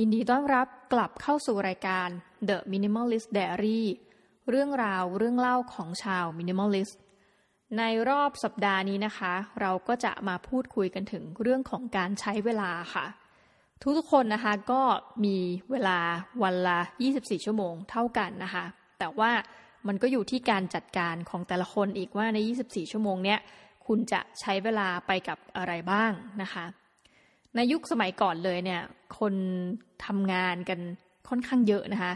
ยินดีต้อนรับกลับเข้าสู่รายการ The Minimalist Diary เรื่องราวเรื่องเล่าของชาว Minimalist ในรอบสัปดาห์นี้นะคะ เราก็จะมาพูดคุยกันถึงเรื่องของการใช้เวลาค่ะ ทุกทุกคนนะคะก็มีเวลาวันละ 24 ชั่วโมงเท่ากันนะคะ แต่ว่ามันก็อยู่ที่การจัดการของแต่ละคนอีกว่าใน 24 ชั่วโมงเนี้ยคุณจะใช้เวลาไปกับอะไรบ้างนะคะในยุคสมัยก่อนเลยเนี่ยคนทำงานกันค่อนข้างเยอะนะคะ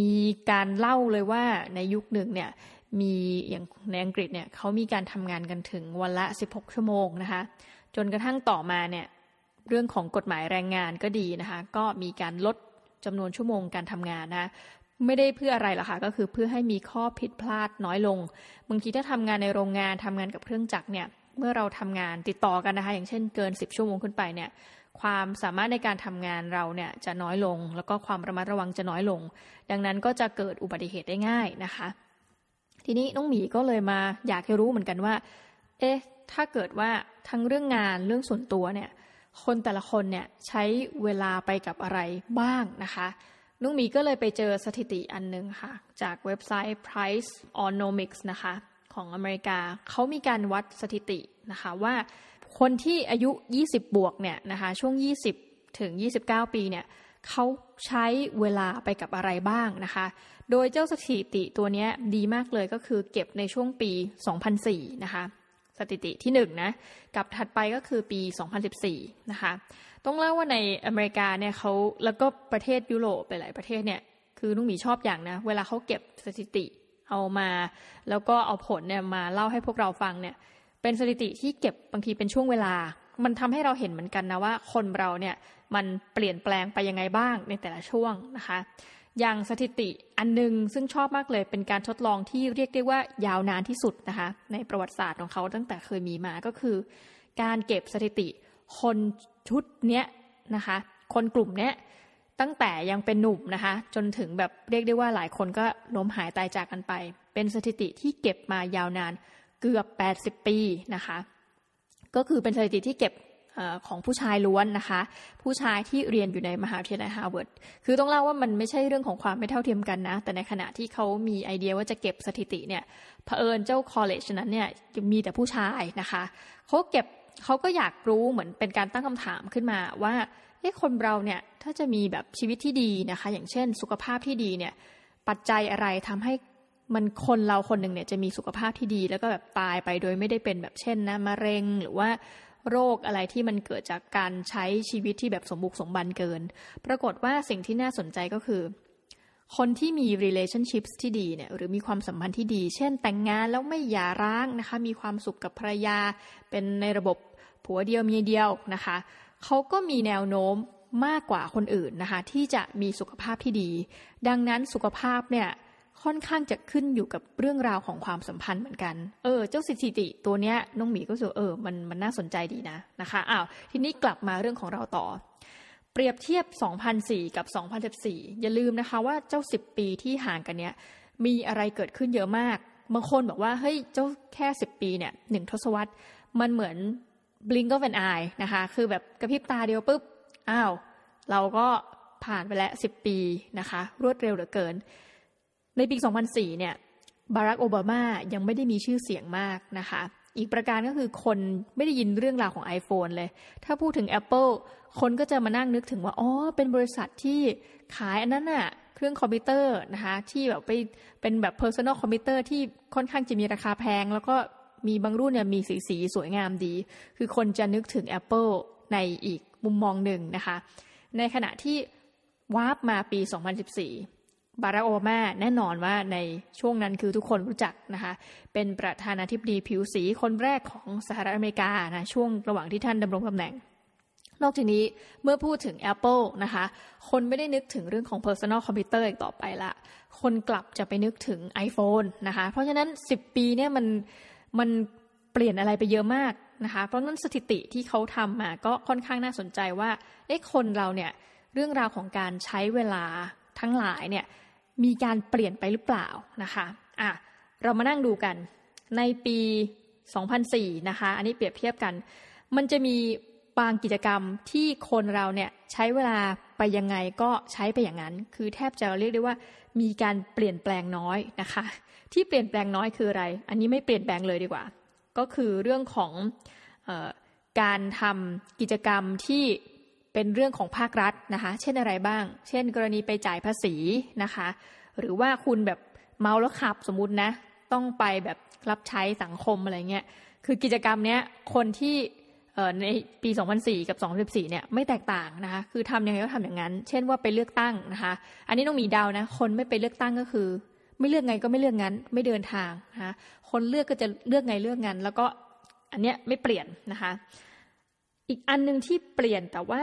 มีการเล่าเลยว่าในยุคหนึ่งเนี่ยมีอย่างในอังกฤษเนี่ยเขามีการทำงานกันถึงวันละ 16 ชั่วโมงนะคะจนกระทั่งต่อมาเนี่ยเรื่องของกฎหมายแรงงานก็ดีนะคะก็มีการลดจำนวนชั่วโมงการทำงานนะไม่ได้เพื่ออะไรหรอกค่ะ ก็คือเพื่อให้มีข้อผิดพลาดน้อยลง บางทีถ้าทำงานในโรงงานทำงานกับเครื่องจักรเนี่ยเมื่อเราทำงานติดต่อกันนะคะ อย่างเช่นเกิน 10 ชั่วโมงขึ้นไปเนี่ย ความสามารถในการทำงานเราเนี่ยจะน้อยลง แล้วก็ความระมัดระวังจะน้อยลง ดังนั้นก็จะเกิดอุบัติเหตุได้ง่ายนะคะ ทีนี้น้องหมีก็เลยมาอยากให้รู้เหมือนกันว่า เอ๊ะถ้าเกิดว่าทั้งเรื่องงานเรื่องส่วนตัวเนี่ย คนแต่ละคนเนี่ยใช้เวลาไปกับอะไรบ้างนะคะนุ้งมีก็เลยไปเจอสถิติอันหนึ่งค่ะ จากเว็บไซต์ Price Onomics นะคะของอเมริกาเขามีการวัดสถิตินะคะว่าคนที่อายุ 20 บวกเนี่ยนะคะช่วง 20 ถึง 29 ปีเนี่ยเขาใช้เวลาไปกับอะไรบ้างนะคะโดยเจ้าสถิติตัวนี้ดีมากเลยก็คือเก็บในช่วงปี 2004 นะคะสถิติที่1นนะกับถัดไปก็คือปี 2014 นะคะต้องเล่าว่าในอเมริกาเนี่ยเขาแล้วก็ประเทศยุโรปหลายประเทศเนี่ยคือลุงหมีชอบอย่างนะเวลาเขาเก็บสถิติเอามา แล้วก็เอาผลเนี่ยมาเล่าให้พวกเราฟังเนี่ย เป็นสถิติที่เก็บบางทีเป็นช่วงเวลา มันทำให้เราเห็นเหมือนกันนะว่า คนเราเนี่ยมันเปลี่ยนแปลงไปยังไงบ้างในแต่ละช่วงนะคะ อย่างสถิติอันนึง ซึ่งชอบมากเลย เป็นการทดลองที่เรียกได้ว่ายาวนานที่สุดนะคะ ในประวัติศาสตร์ของเขาตั้งแต่เคยมีมาก็คือ การเก็บสถิติคนชุดเนี้ยนะคะ คนกลุ่มเนี้ยตั้งแต่ยังเป็นหนุ่มนะคะจนถึงแบบเรียกได้ว่าหลายคนก็ล้มหายตายจากกันไป เป็นสถิติที่เก็บมายาวนานเกือบ 80 ปีนะคะ ก็คือเป็นสถิติที่เก็บของผู้ชายล้วนนะคะ ผู้ชายที่เรียนอยู่ในมหาวิทยาลัยฮาร์วาร์ดคือต้องเล่าว่ามันไม่ใช่เรื่องของความไม่เท่าเทียมกันนะ แต่ในขณะที่เขามีไอเดียว่าจะเก็บสถิติเนี่ยเผอิญเจ้าคอลเลจนั้นเนี่ยมีแต่ผู้ชายนะคะเขาเก็บเขาก็อยากรู้เหมือนเป็นการตั้งคำถามขึ้นมาว่าเอ๊ะคนเราเนี่ยถ้าจะมีแบบชีวิตที่ดีนะคะ อย่างเช่นสุขภาพที่ดีเนี่ย ปัจจัยอะไรทำให้มันคนเราคนหนึ่งเนี่ยจะมีสุขภาพที่ดีแล้วก็แบบตายไปโดยไม่ได้เป็นแบบเช่นนะมะเร็ง หรือว่าโรคอะไรที่มันเกิดจากการใช้ชีวิตที่แบบสมบุกสมบันเกิน ปรากฏว่าสิ่งที่น่าสนใจก็คือ คนที่มี relationships ที่ดีเนี่ยหรือมีความสัมพันธ์ที่ดี เช่นแต่งงานแล้วไม่หย่าร้างนะคะ มีความสุขกับภรรยา เป็นในระบบผัวเดียวเมียเดียวนะคะ เขาก็มีแนวโน้มมากกว่าคนอื่นนะคะที่จะมีสุขภาพที่ดี ดังนั้นสุขภาพเนี่ยค่อนข้างจะขึ้นอยู่กับเรื่องราวของความสัมพันธ์เหมือนกันเออเจ้าสิทธิตัวเนี้ยน้องหมีก็สูเออมันมันน่าสนใจดีนะนะคะอ้าวทีนี้กลับมาเรื่องของเราต่อ เปรียบเทียบ 2004 กับ 2014 อย่าลืมนะคะว่าเจ้า 10 ปีที่ห่างกันเนี้ยมีอะไรเกิดขึ้นเยอะมากบางคนบอกว่าเฮ้ยเจ้าแค่ 10 ปีเนี่ยหนึ่งทศวรรษมันเหมือนบลิงก็เป็นอายนะคะคือแบบกระพริบตาเดียวปุ๊บอ้าว เราก็ผ่านไปแล้วสิบปีนะคะ รวดเร็วเหลือเกิน ในปี 2004เนี่ย บารัก โอบามา ยังไม่ได้มีชื่อเสียงมากนะคะ อีกประการก็คือคนไม่ได้ยินเรื่องราวของ iPhone เลย ถ้าพูดถึง Apple คนก็จะมานั่งนึกถึงว่า อ๋อ เป็นบริษัทที่ขายอันนั้นน่ะ เครื่องคอมพิวเตอร์นะคะ ที่แบบไปเป็นแบบ Personal คอมพิวเตอร์ที่ค่อนข้างจะมีราคาแพง แล้วก็มีบางรุ่นเนี่ย มีสีสีสวยงามดี คือคนจะนึกถึง Apple ในอีกมุมมองหนึ่งนะคะ ในขณะที่วาร์ปมาปี 2014 บารักโอบามา แน่นอนว่าในช่วงนั้นคือทุกคนรู้จักนะคะ เป็นประธานาธิบดีผิวสีคนแรกของสหรัฐอเมริกานะช่วงระหว่างที่ท่านดำรงตำแหน่ง นอกจากนี้เมื่อพูดถึง Apple นะคะ คนไม่ได้นึกถึงเรื่องของ Personal Computer อีกต่อไปละ คนกลับจะไปนึกถึง iPhone นะคะ เพราะฉะนั้น 10 ปีเนี่ยมันมันเปลี่ยนอะไรไปเยอะมากนะคะเพราะงั้นสถิติที่เขาทำมาก็ค่อนข้างน่าสนใจว่าเอ๊ะคนเราเนี่ยเรื่องราวของการใช้เวลาทั้งหลายเนี่ยมีการเปลี่ยนไปหรือเปล่านะคะอ่ะเรามานั่งดูกันในปี2004นะคะอันนี้เปรียบเทียบกัน มันจะมีบางกิจกรรมที่คนเราเนี่ยใช้เวลาไปยังไงก็ใช้ไปอย่างนั้น คือแทบจะเรียกได้ว่ามีการเปลี่ยนแปลงน้อยนะคะ ที่เปลี่ยนแปลงน้อยคืออะไร อันนี้ไม่เปลี่ยนแปลงเลยดีกว่าก็คือเรื่องของออการทำกิจกรรมที่เป็นเรื่องของภาครัฐนะคะ เช่นอะไรบ้าง เช่นกรณีไปจ่ายภาษีนะคะ หรือว่าคุณแบบเมาแล้วขับสมมตินะต้องไปแบบรับใช้สังคมอะไรเงี้ยคือกิจกรรมเนี้ยคนที่ในปี 2004กับ2014เนี่ยไม่แตกต่างนะคะคือทำยังไงก็ทำอย่างนั้น เช่นว่าไปเลือกตั้งนะคะ อันนี้ต้องมีดาวนะ คนไม่ไปเลือกตั้งก็คือไม่เลือกไงก็ไม่เลือกงั้น ไม่เดินทางนะคะคนเลือกก็จะเลือกไงเลือกงั้น แล้วก็อันเนี้ยไม่เปลี่ยนนะคะ อีกอันหนึ่งที่เปลี่ยนแต่ว่า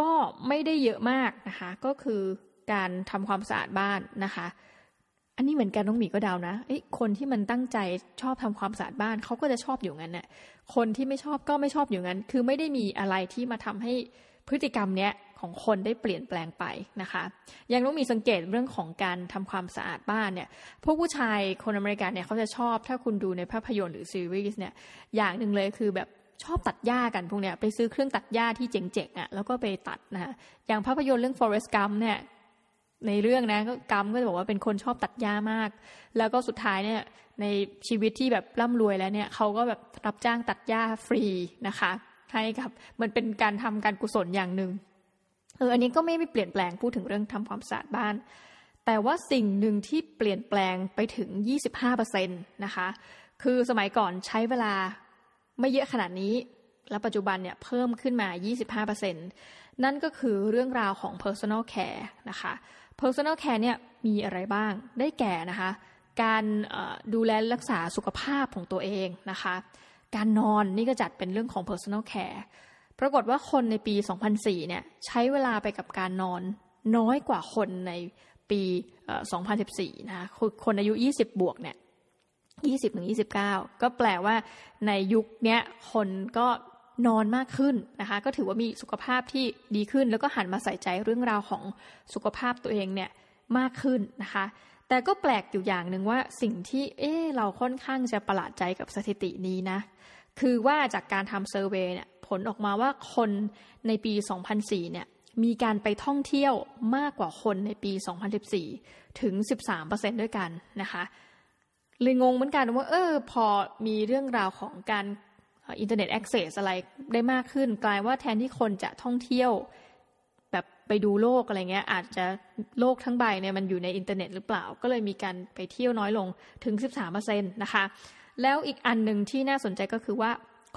ก็ไม่ได้เยอะมากนะคะก็คือการทำความสะอาดบ้านนะคะ อันนี้เหมือนกันน้องหมีก็เดานะไอ้คนที่มันตั้งใจชอบทำความสะอาดบ้าน เขาก็จะชอบอยู่งั้นน่ะคนที่ไม่ชอบก็ไม่ชอบอยู่งั้น คือไม่ได้มีอะไรที่มาทำให้พฤติกรรมเนี้ยของคนได้เปลี่ยนแปลงไปนะคะ ยังต้องมีสังเกตเรื่องของการทำความสะอาดบ้านเนี่ยพวกผู้ชายคนอเมริกันเนี่ยเขาจะชอบ ถ้าคุณดูในภาพยนตร์หรือซีรีส์เนี่ย อย่างหนึ่งเลยคือแบบชอบตัดหญ้ากันพวกเนี้ยไปซื้อเครื่องตัดหญ้าที่เจ๋งๆอะ่ะ แล้วก็ไปตัดนะคะอย่างภาพยนตร์เรื่อง Forest g u m เนี่ย ในเรื่องนะก็กรรมก็จะบอกว่าเป็นคนชอบตัดหญ้ามาก แล้วก็สุดท้ายเนี่ยในชีวิตที่แบบร่ำรวยแล้วเนี่ย เขาก็แบบรับจ้างตัดหญ้าฟรีนะคะ ให้กับมันเป็นการทำการกุศลอย่างหนึ่งเอออันนี้ก็ไม่ได้เปลี่ยนแปลงพูดถึงเรื่องทำความสะอาดบ้าน แต่ว่าสิ่งหนึ่งที่เปลี่ยนแปลงไปถึง 25%นะคะคือสมัยก่อนใช้เวลาไม่เยอะขนาดนี้ และปัจจุบันเนี่ยเพิ่มขึ้นมา 25%นั่นก็คือเรื่องราวของ personal care นะคะ personal care เนี่ยมีอะไรบ้างได้แก่นะคะการดูแลรักษาสุขภาพของตัวเองนะคะ การนอนนี่ก็จัดเป็นเรื่องของ personal care ปรากฏว่าคนในปี 2004 เนี่ย ใช้เวลาไปกับการนอนน้อยกว่าคนในปี 2014นะคะคนอายุ 20 บวกเนี่ย 20ถึง29 ก็แปลว่าในยุคนี้คนก็นอนมากขึ้นนะคะ ก็ถือว่ามีสุขภาพที่ดีขึ้น แล้วก็หันมาใส่ใจเรื่องราวของสุขภาพตัวเองเนี่ยมากขึ้นนะคะ แต่ก็แปลกอยู่อย่างหนึ่งว่าสิ่งที่เอ๊เราค่อนข้างจะประหลาดใจกับสถิตินี้นะคือว่าจากการทำเซอร์เวยเนี่ยผลออกมาว่าคนในปี 2004 เนี่ย มีการไปท่องเที่ยวมากกว่าคนในปี 2014 ถึง 13%ด้วยกันนะคะเลยงงเหมือนกันว่าเออพอมีเรื่องราวของการอินเทอร์เน็ตแอคเซสอะไรได้มากขึ้น กลายว่าแทนที่คนจะท่องเที่ยว แบบไปดูโลกอะไรเงี้ย อาจจะโลกทั้งใบเนี่ยมันอยู่ในอินเทอร์เน็ตหรือเปล่า ก็เลยมีการไปเที่ยวน้อยลงถึง 13%นะคะแล้วอีกอันหนึ่งที่น่าสนใจก็คือว่า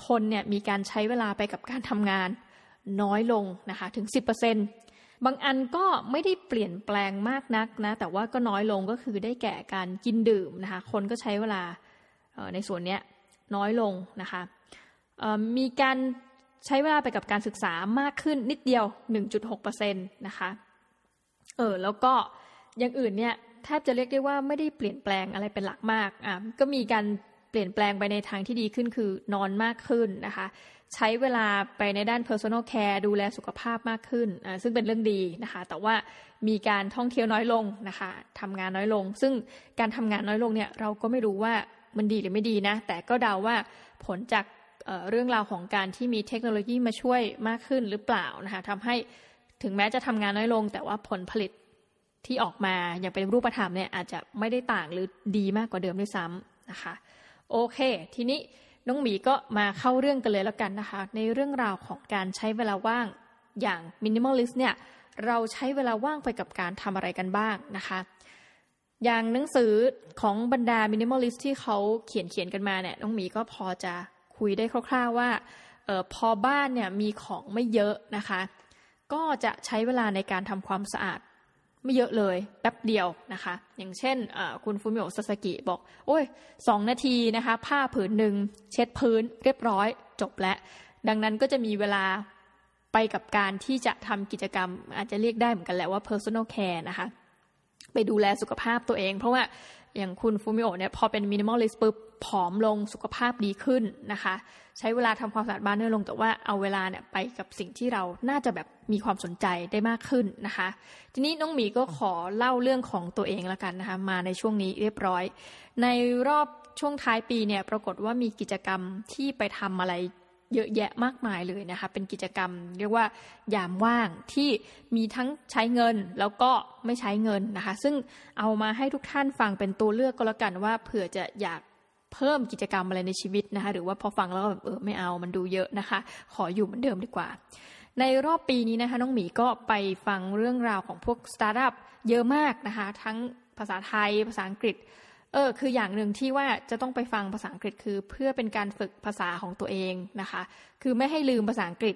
คนเนี่ยมีการใช้เวลาไปกับการทำงานน้อยลง นะคะถึง 10%บางอันก็ไม่ได้เปลี่ยนแปลงมากนักนะ แต่ว่าก็น้อยลงก็คือได้แก่การกินดื่มนะคะคนก็ใช้เวลาในส่วนนี้น้อยลงนะคะมีการใช้เวลาไปกับการศึกษามากขึ้นนิดเดียว 1.6%นะคะเออแล้วก็อย่างอื่นเนี่ยแทบจะเรียกได้ว่าไม่ได้เปลี่ยนแปลงอะไรเป็นหลักมากอ่ะก็มีการลี่ยนแปลงไปในทางที่ดีขึ้นคือนอนมากขึ้นนะคะ ใช้เวลาไปในด้าน personal care ดูแลสุขภาพมากขึ้น ซึ่งเป็นเรื่องดีนะคะ แต่ว่ามีการท่องเที่ยวน้อยลงนะคะทำงานน้อยลง ซึ่งการทำงานน้อยลงเนี่ยเราก็ไม่รู้ว่ามันดีหรือไม่ดีนะ แต่ก็เดาว่าผลจากเรื่องราวของการที่มีเทคโนโลยีมาช่วยมากขึ้นหรือเปล่านะคะทำให้ถึงแม้จะทำงานน้อยลง แต่ว่าผลผลิตที่ออกมาอย่างเป็นรูปธรรมเนี่ยอาจจะไม่ได้ต่างหรือดีมากกว่าเดิมด้วยซ้ำนะคะโอเค ทีนี้น้องหมีก็มาเข้าเรื่องกันเลยแล้วกันนะคะ ในเรื่องราวของการใช้เวลาว่างอย่างมินิมอลลิสเนี่ย เราใช้เวลาว่างไปกับการทำอะไรกันบ้างนะคะ อย่างหนังสือของบรรดามินิมอลลิสที่เขาเขียนเขียนกันมาเนี่ย น้องหมีก็พอจะคุยได้คร่าวๆว่าออพอบ้านเนี่ยมีของไม่เยอะนะคะ ก็จะใช้เวลาในการทำความสะอาดไม่เยอะเลยแป๊บเดียวนะคะ อย่างเช่นคุณฟูมิโอซาสกิบอก โอ้ยสองนาทีนะคะ ผ้าผืนหนึ่งเช็ดพื้นเรียบร้อยจบแล้วดังนั้นก็จะมีเวลาไปกับการที่จะทำกิจกรรม อาจจะเรียกได้เหมือนกันแหละว่า personal care นะคะ ไปดูแลสุขภาพตัวเองเพราะว่าอย่างคุณฟูมิโอเนี่ยพอเป็นมินิมอลลิสต์ปุ๊บผอมลงสุขภาพดีขึ้นนะคะ ใช้เวลาทำความสะอาดบ้านน้อยลงแต่ว่าเอาเวลาเนี่ยไปกับสิ่งที่เราน่าจะแบบมีความสนใจได้มากขึ้นนะคะ ทีนี้น้องหมีก็ขอเล่าเรื่องของตัวเองละกันนะคะมาในช่วงนี้เรียบร้อย ในรอบช่วงท้ายปีเนี่ยปรากฏว่ามีกิจกรรมที่ไปทำอะไรเยอะแยะมากมายเลยนะคะเป็นกิจกรรมเรียกว่า ยามว่างที่มีทั้งใช้เงินแล้วก็ไม่ใช้เงินนะคะซึ่งเอามาให้ทุกท่านฟังเป็นตัวเลือกก็แล้วกันว่า เผื่อจะอยากเพิ่มกิจกรรมอะไรในชีวิตนะคะหรือว่าพอฟังแล้วแบบเออไม่เอามันดูเยอะนะคะขออยู่เหมือนเดิมดีกว่า ในรอบปีนี้นะคะน้องหมีก็ไปฟังเรื่องราวของพวกสตาร์ทอัพเยอะมากนะคะทั้งภาษาไทยภาษาอังกฤษเออคืออย่างหนึ่งที่ว่าจะต้องไปฟังภาษาอังกฤษคือเพื่อเป็นการฝึกภาษาของตัวเองนะคะ คือไม่ให้ลืมภาษาอังกฤษ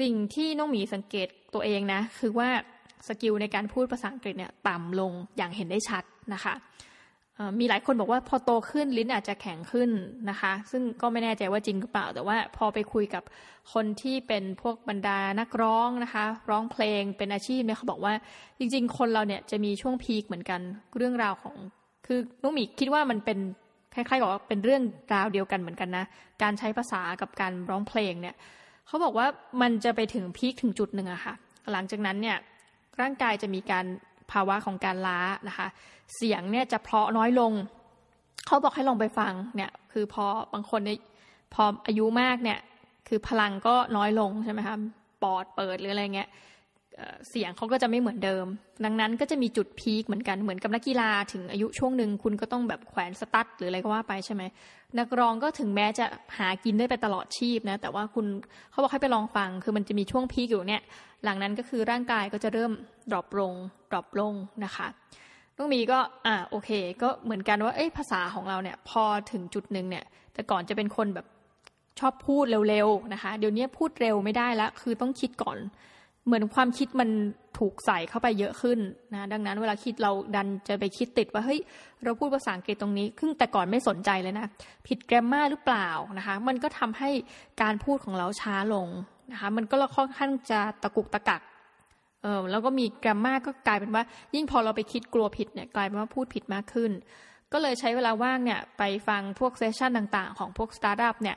สิ่งที่น้องหมีสังเกตตัวเองนะ คือว่าสกิลในการพูดภาษาอังกฤษเนี่ยต่ำลงอย่างเห็นได้ชัดนะคะ มีหลายคนบอกว่าพอโตขึ้นลิ้นอาจจะแข็งขึ้นนะคะ ซึ่งก็ไม่แน่ใจว่าจริงหรือเปล่า แต่ว่าพอไปคุยกับคนที่เป็นพวกบรรดานักร้องนะคะ ร้องเพลงเป็นอาชีพเนี่ยเขาบอกว่าจริง ๆ คนเราเนี่ยจะมีช่วงพีคเหมือนกันเรื่องราวของคือนุ้มีคิดว่ามันเป็น คล้ายๆกับว่าเป็นเรื่องราวเดียวกันเหมือนกันนะการใช้ภาษากับการร้องเพลงเนี่ยเขาบอกว่ามันจะไปถึงพีคถึงจุดหนึ่งอะค่ะหลังจากนั้นเนี่ยร่างกายจะมีการภาวะของการล้านะคะ เสียงเนี่ยจะเพาะน้อยลงเขาบอกให้ลองไปฟังเนี่ยคือพอบางคนเนี่ยพออายุมากเนี่ยคือพลังก็น้อยลงใช่ไหมคะปอดเปิดหรืออะไรเงี้ยเสียงเขาก็จะไม่เหมือนเดิม ดังนั้นก็จะมีจุดพีคเหมือนกัน เหมือนกับนักกีฬาถึงอายุช่วงหนึ่งคุณก็ต้องแบบแขวนสตั๊ดหรืออะไรก็ว่าไปใช่ไหมนักร้องก็ถึงแม้จะหากินได้ไปตลอดชีพนะแต่ว่าคุณเขาบอกให้ไปลองฟังคือมันจะมีช่วงพีคอยู่เนี่ย หลังนั้นก็คือร่างกายก็จะเริ่มดรอปลงดรอปลงนะคะ น้องมีก็อ่าโอเคก็เหมือนกันว่าเอ้ยภาษาของเราเนี่ยพอถึงจุดหนึ่งเนี่ยแต่ก่อนจะเป็นคนแบบชอบพูดเร็วๆนะคะเดี๋ยวนี้พูดเร็วไม่ได้ละคือต้องคิดก่อนเหมือนความคิดมันถูกใส่เข้าไปเยอะขึ้นนะดังนั้นเวลาคิดเราดันจะไปคิดติดว่าเฮ้ยเราพูดภาษาอังกฤษตรงนี้ครึ่งแต่ก่อนไม่สนใจเลยนะผิดแกรมมาหรือเปล่านะคะมันก็ทำให้การพูดของเราช้าลง นะคะมันก็ค่อนข้างจะตะกุกตะกักเออแล้วก็มีแกรมมาก็กลายเป็นว่า ยิ่งพอเราไปคิดกลัวผิดเนี่ยกลายเป็นว่าพูดผิดมากขึ้น ก็เลยใช้เวลาว่างเนี่ยไปฟังพวกเซสชันต่างๆของพวกสตาร์ทอัพเนี่ย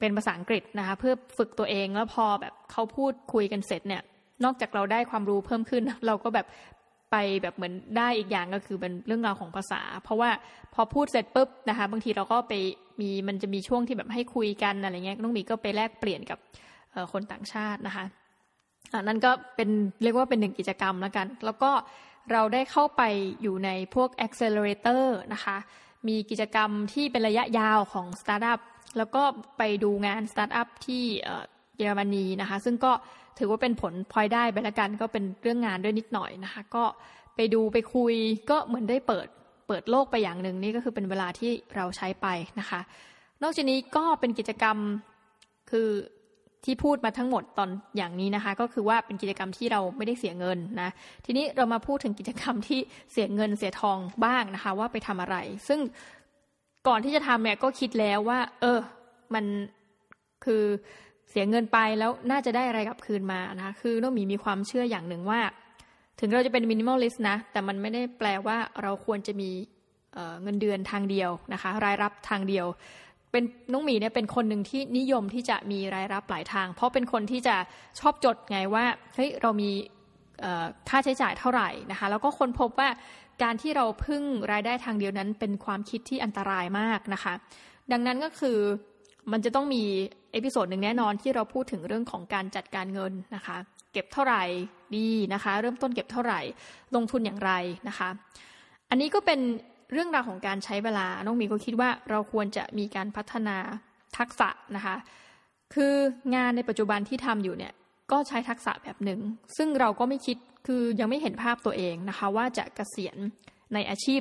เป็นภาษาอังกฤษนะคะเพื่อฝึกตัวเองแล้วพอแบบเขาพูดคุยกันเสร็จเนี่ยนอกจากเราได้ความรู้เพิ่มขึ้น เราก็แบบไปแบบเหมือนได้อีกอย่างก็คือเป็นเรื่องราวของภาษา เพราะว่าพอพูดเสร็จปุ๊บนะคะบางทีเราก็ไปมีมันจะมีช่วงที่แบบให้คุยกันอะไรเงี้ยน้องมีก็ไปแลกเปลี่ยนกับคนต่างชาตินะคะอันนั้นก็เป็นเรียกว่าเป็นหนึ่งกิจกรรมแล้วกัน แล้วก็เราได้เข้าไปอยู่ในพวก accelerator นะคะมีกิจกรรมที่เป็นระยะยาวของ startup แล้วก็ไปดูงานสตาร์ทอัพที่เยอรมนีนะคะ ซึ่งก็ถือว่าเป็นผลพลอยได้ไปละกันก็เป็นเรื่องงานด้วยนิดหน่อยนะคะ ก็ไปดูไปคุยก็เหมือนได้เปิดเปิดโลกไปอย่างหนึ่งนี่ก็คือเป็นเวลาที่เราใช้ไปนะคะนอกจากนี้ก็เป็นกิจกรรมคือที่พูดมาทั้งหมดตอนอย่างนี้นะคะ ก็คือว่าเป็นกิจกรรมที่เราไม่ได้เสียเงินนะ ทีนี้เรามาพูดถึงกิจกรรมที่เสียเงินเสียทองบ้างนะคะ ว่าไปทำอะไร ซึ่งก่อนที่จะทำเนี่ยก็คิดแล้วว่า เออมันคือเสียเงินไปแล้วน่าจะได้อะไรกลับคืนมานะคือน้องหมีมีความเชื่ออย่างหนึ่งว่า ถึงเราจะเป็นมินิมอลลิสต์นะ แต่มันไม่ได้แปลว่าเราควรจะมีเงินเดือนทางเดียวนะคะ รายรับทางเดียว เป็นน้องหมีเนี่ยเป็นคนหนึ่งที่นิยมที่จะมีรายรับหลายทาง เพราะเป็นคนที่จะชอบจดไงว่าเฮ้ยเรามีค่าใช้จ่ายเท่าไหร่นะคะ แล้วก็คนพบว่าการที่เราพึ่งรายได้ทางเดียวนั้นเป็นความคิดที่อันตรายมากนะคะ ดังนั้นก็คือมันจะต้องมีเอพิโซดหนึ่งแน่นอนที่เราพูดถึงเรื่องของการจัดการเงินนะคะ เก็บเท่าไหร่ดีนะคะ เริ่มต้นเก็บเท่าไหร่ลงทุนอย่างไรนะคะ อันนี้ก็เป็นเรื่องราวของการใช้เวลาน้องมี ก็คิดว่าเราควรจะมีการพัฒนาทักษะนะคะ คืองานในปัจจุบันที่ทำอยู่เนี่ยก็ใช้ทักษะแบบหนึ่งซึ่งเราก็ไม่คิดคือยังไม่เห็นภาพตัวเองนะคะว่าจะกะเกษียณในอาชีพ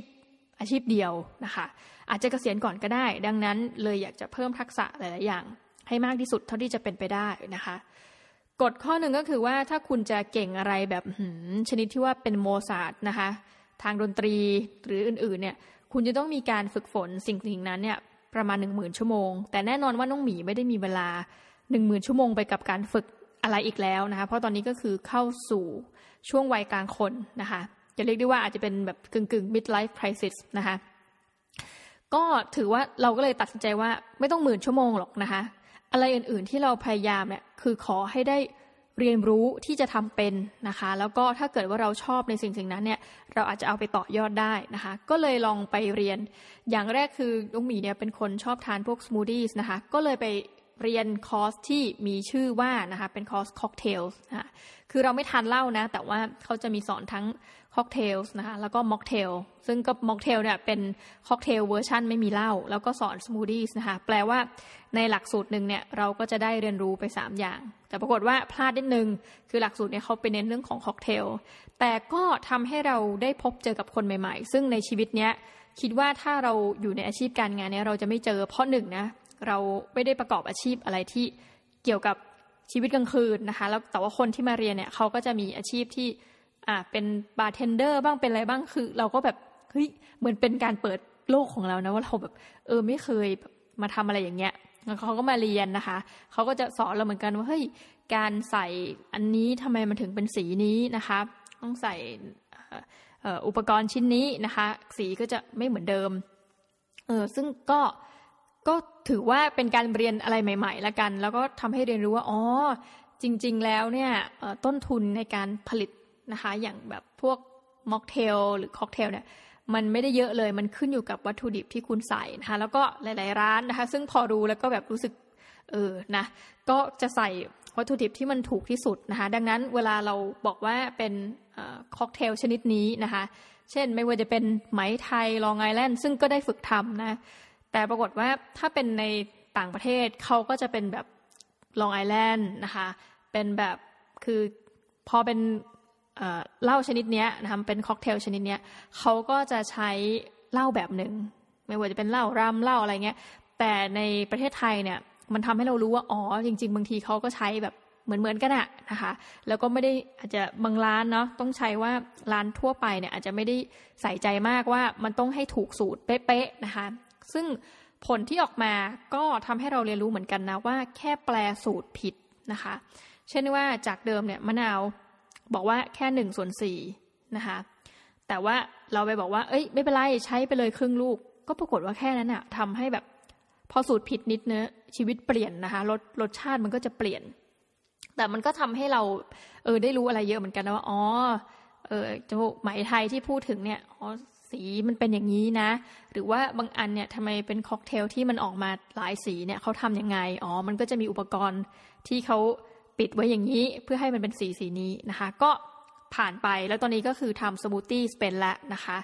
อาชีพเดียวนะคะอาจจะกะเกษียณก่อนก็ได้ ดังนั้นเลยอยากจะเพิ่มทักษะหลาย ๆ อย่างให้มากที่สุดเท่าที่จะเป็นไปได้นะคะกฎข้อหนึ่งก็คือว่าถ้าคุณจะเก่งอะไรแบบชนิดที่ว่าเป็นโมซาร์ทนะคะทางดนตรีหรืออื่น ๆ เนี่ยคุณจะต้องมีการฝึกฝนสิ่งสิ่งนั้นเนี่ยประมาณ 1 0,000ชั่วโมงแต่แน่นอนว่าน้องหมีไม่ได้มีเวลา 1 0,000ชั่วโมงไปกับการฝึกอะไรอีกแล้วนะคะ เพราะตอนนี้ก็คือเข้าสู่ช่วงวัยกลางคนนะคะ จะเรียกได้ว่าอาจจะเป็นแบบกึ่งกึ่ง midlife crisis นะคะ ก็ถือว่าเราก็เลยตัดสินใจว่าไม่ต้องหมื่นชั่วโมงหรอกนะคะ อะไรอื่นๆที่เราพยายามเนี่ย คือขอให้ได้เรียนรู้ที่จะทำเป็นนะคะ แล้วก็ถ้าเกิดว่าเราชอบในสิ่งสิ่งนั้นเนี่ย เราอาจจะเอาไปต่อยอดได้นะคะ ก็เลยลองไปเรียน อย่างแรกคือลุงหมีเนี่ยเป็นคนชอบทานพวกสมูทตี้นะคะก็เลยไปเรียนคอร์สที่มีชื่อว่านะคะเป็นคอร์สค็อกเทลส์คะคือเราไม่ทานเหล้านะ แต่ว่าเขาจะมีสอนทั้งค็อกเทลนะคะแล้วก็ม็อกเทลซึ่งก็ม็อกเทลเนี่ยเป็นค็อกเทลเวอร์ชันไม่มีเหล้าแล้วก็สอนสมูทตี้นะคะแปลว่าในหลักสูตรหนึ่งเนี่ยเราก็จะได้เรียนรู้ไป 3 อย่าง แต่ปรากฏว่าพลาดนิดนึงคือหลักสูตรเนี่ยเขาไปเน้นเรื่องของค็อกเทลแต่ก็ทำให้เราได้พบเจอกับคนใหม่ ๆ ซึ่งในชีวิตเนี้ยคิดว่าถ้าเราอยู่ในอาชีพการงานเนี่ยเราจะไม่เจอ เพราะหนึ่งนะเราไม่ได้ประกอบอาชีพอะไรที่เกี่ยวกับชีวิตกลางคืนนะคะ แล้วแต่ว่าคนที่มาเรียนเนี่ยเขาก็จะมีอาชีพที่ อ่าเป็นบาร์เทนเดอร์บ้างเป็นอะไรบ้างคือ เราก็แบบเฮ้ยเหมือนเป็นการเปิดโลกของเรานะ ว่าเราแบบ เออ ไม่เคยมาทำอะไรอย่างเงี้ยแล้วเขาก็มาเรียนนะคะเขาก็จะสอนเราเหมือนกันว่าเฮ้ยการใส่อันนี้ทำไมมันถึงเป็นสีนี้นะคะ ต้องใส่อุปกรณ์ชิ้นนี้นะคะ สีก็จะไม่เหมือนเดิม เออซึ่งก็ก็ถือว่าเป็นการเรียนอะไรใหม่ๆ ละกัน แล้วก็ทำให้เรียนรู้ว่า อ๋อ จริงๆ แล้วเนี่ยต้นทุนในการผลิตนะคะ อย่างแบบพวกม็อกเทลหรือค็อกเทลเนี่ย มันไม่ได้เยอะเลย มันขึ้นอยู่กับวัตถุดิบที่คุณใส่ นะคะ แล้วก็หลายๆร้านนะคะ ซึ่งพอรู้แล้วก็แบบรู้สึก เออ นะ ก็จะใส่วัตถุดิบที่มันถูกที่สุดนะคะ ดังนั้นเวลาเราบอกว่าเป็นค็อกเทลชนิดนี้นะคะ เช่นไม่ว่าจะเป็นไหมไทย ลองไอแลนด์ ซึ่งก็ได้ฝึกทำนะแต่ปรากฏว่าถ้าเป็นในต่างประเทศเขาก็จะเป็นแบบลองไอแลนด์นะคะ เป็นแบบคือพอเป็นเหล้าชนิดนี้นะคะเป็นค็อกเทลชนิดนี้เขาก็จะใช้เหล้าแบบหนึ่งไม่ว่าจะเป็นเหล้ารัมเหล้าอะไรเงี้ย แต่ในประเทศไทยเนี่ยมันทำให้เรารู้ว่าอ๋อจริง ๆบางทีเขาก็ใช้แบบเหมือนเหมือนกันอะนะคะ แล้วก็ไม่ได้อาจจะบางร้านเนาะต้องใช้ว่าร้านทั่วไปเนี่ยอาจจะไม่ได้ใส่ใจมากว่ามันต้องให้ถูกสูตรเป๊ะๆนะคะซึ่งผลที่ออกมาก็ทำให้เราเรียนรู้เหมือนกันนะว่าแค่แปลสูตรผิดนะคะ เช่นว่าจากเดิมเนี่ยมะนาวบอกว่าแค่หนึ่งส่วนสี่นะคะ แต่ว่าเราไปบอกว่าเอ้ยไม่เป็นไรใช้ไปเลยครึ่งลูก ก็ปรากฏว่าแค่นั้นอะทำให้แบบพอสูตรผิดนิดเนื้อชีวิตเปลี่ยนนะคะรสรสชาติมันก็จะเปลี่ยน แต่มันก็ทำให้เรา เออได้รู้อะไรเยอะเหมือนกันนะว่าอ๋อเออจมูกไหมไทยที่พูดถึงเนี่ยอ๋อสีมันเป็นอย่างนี้นะ หรือว่าบางอันเนี่ยทำไมเป็นค็อกเทลที่มันออกมาหลายสีเนี่ยเขาทำยังไง อ๋อมันก็จะมีอุปกรณ์ที่เขาปิดไว้อย่างนี้ เพื่อให้มันเป็นสีสีนี้นะคะ ก็ผ่านไปแล้วตอนนี้ก็คือทำสมูทตี้เป็นละนะคะ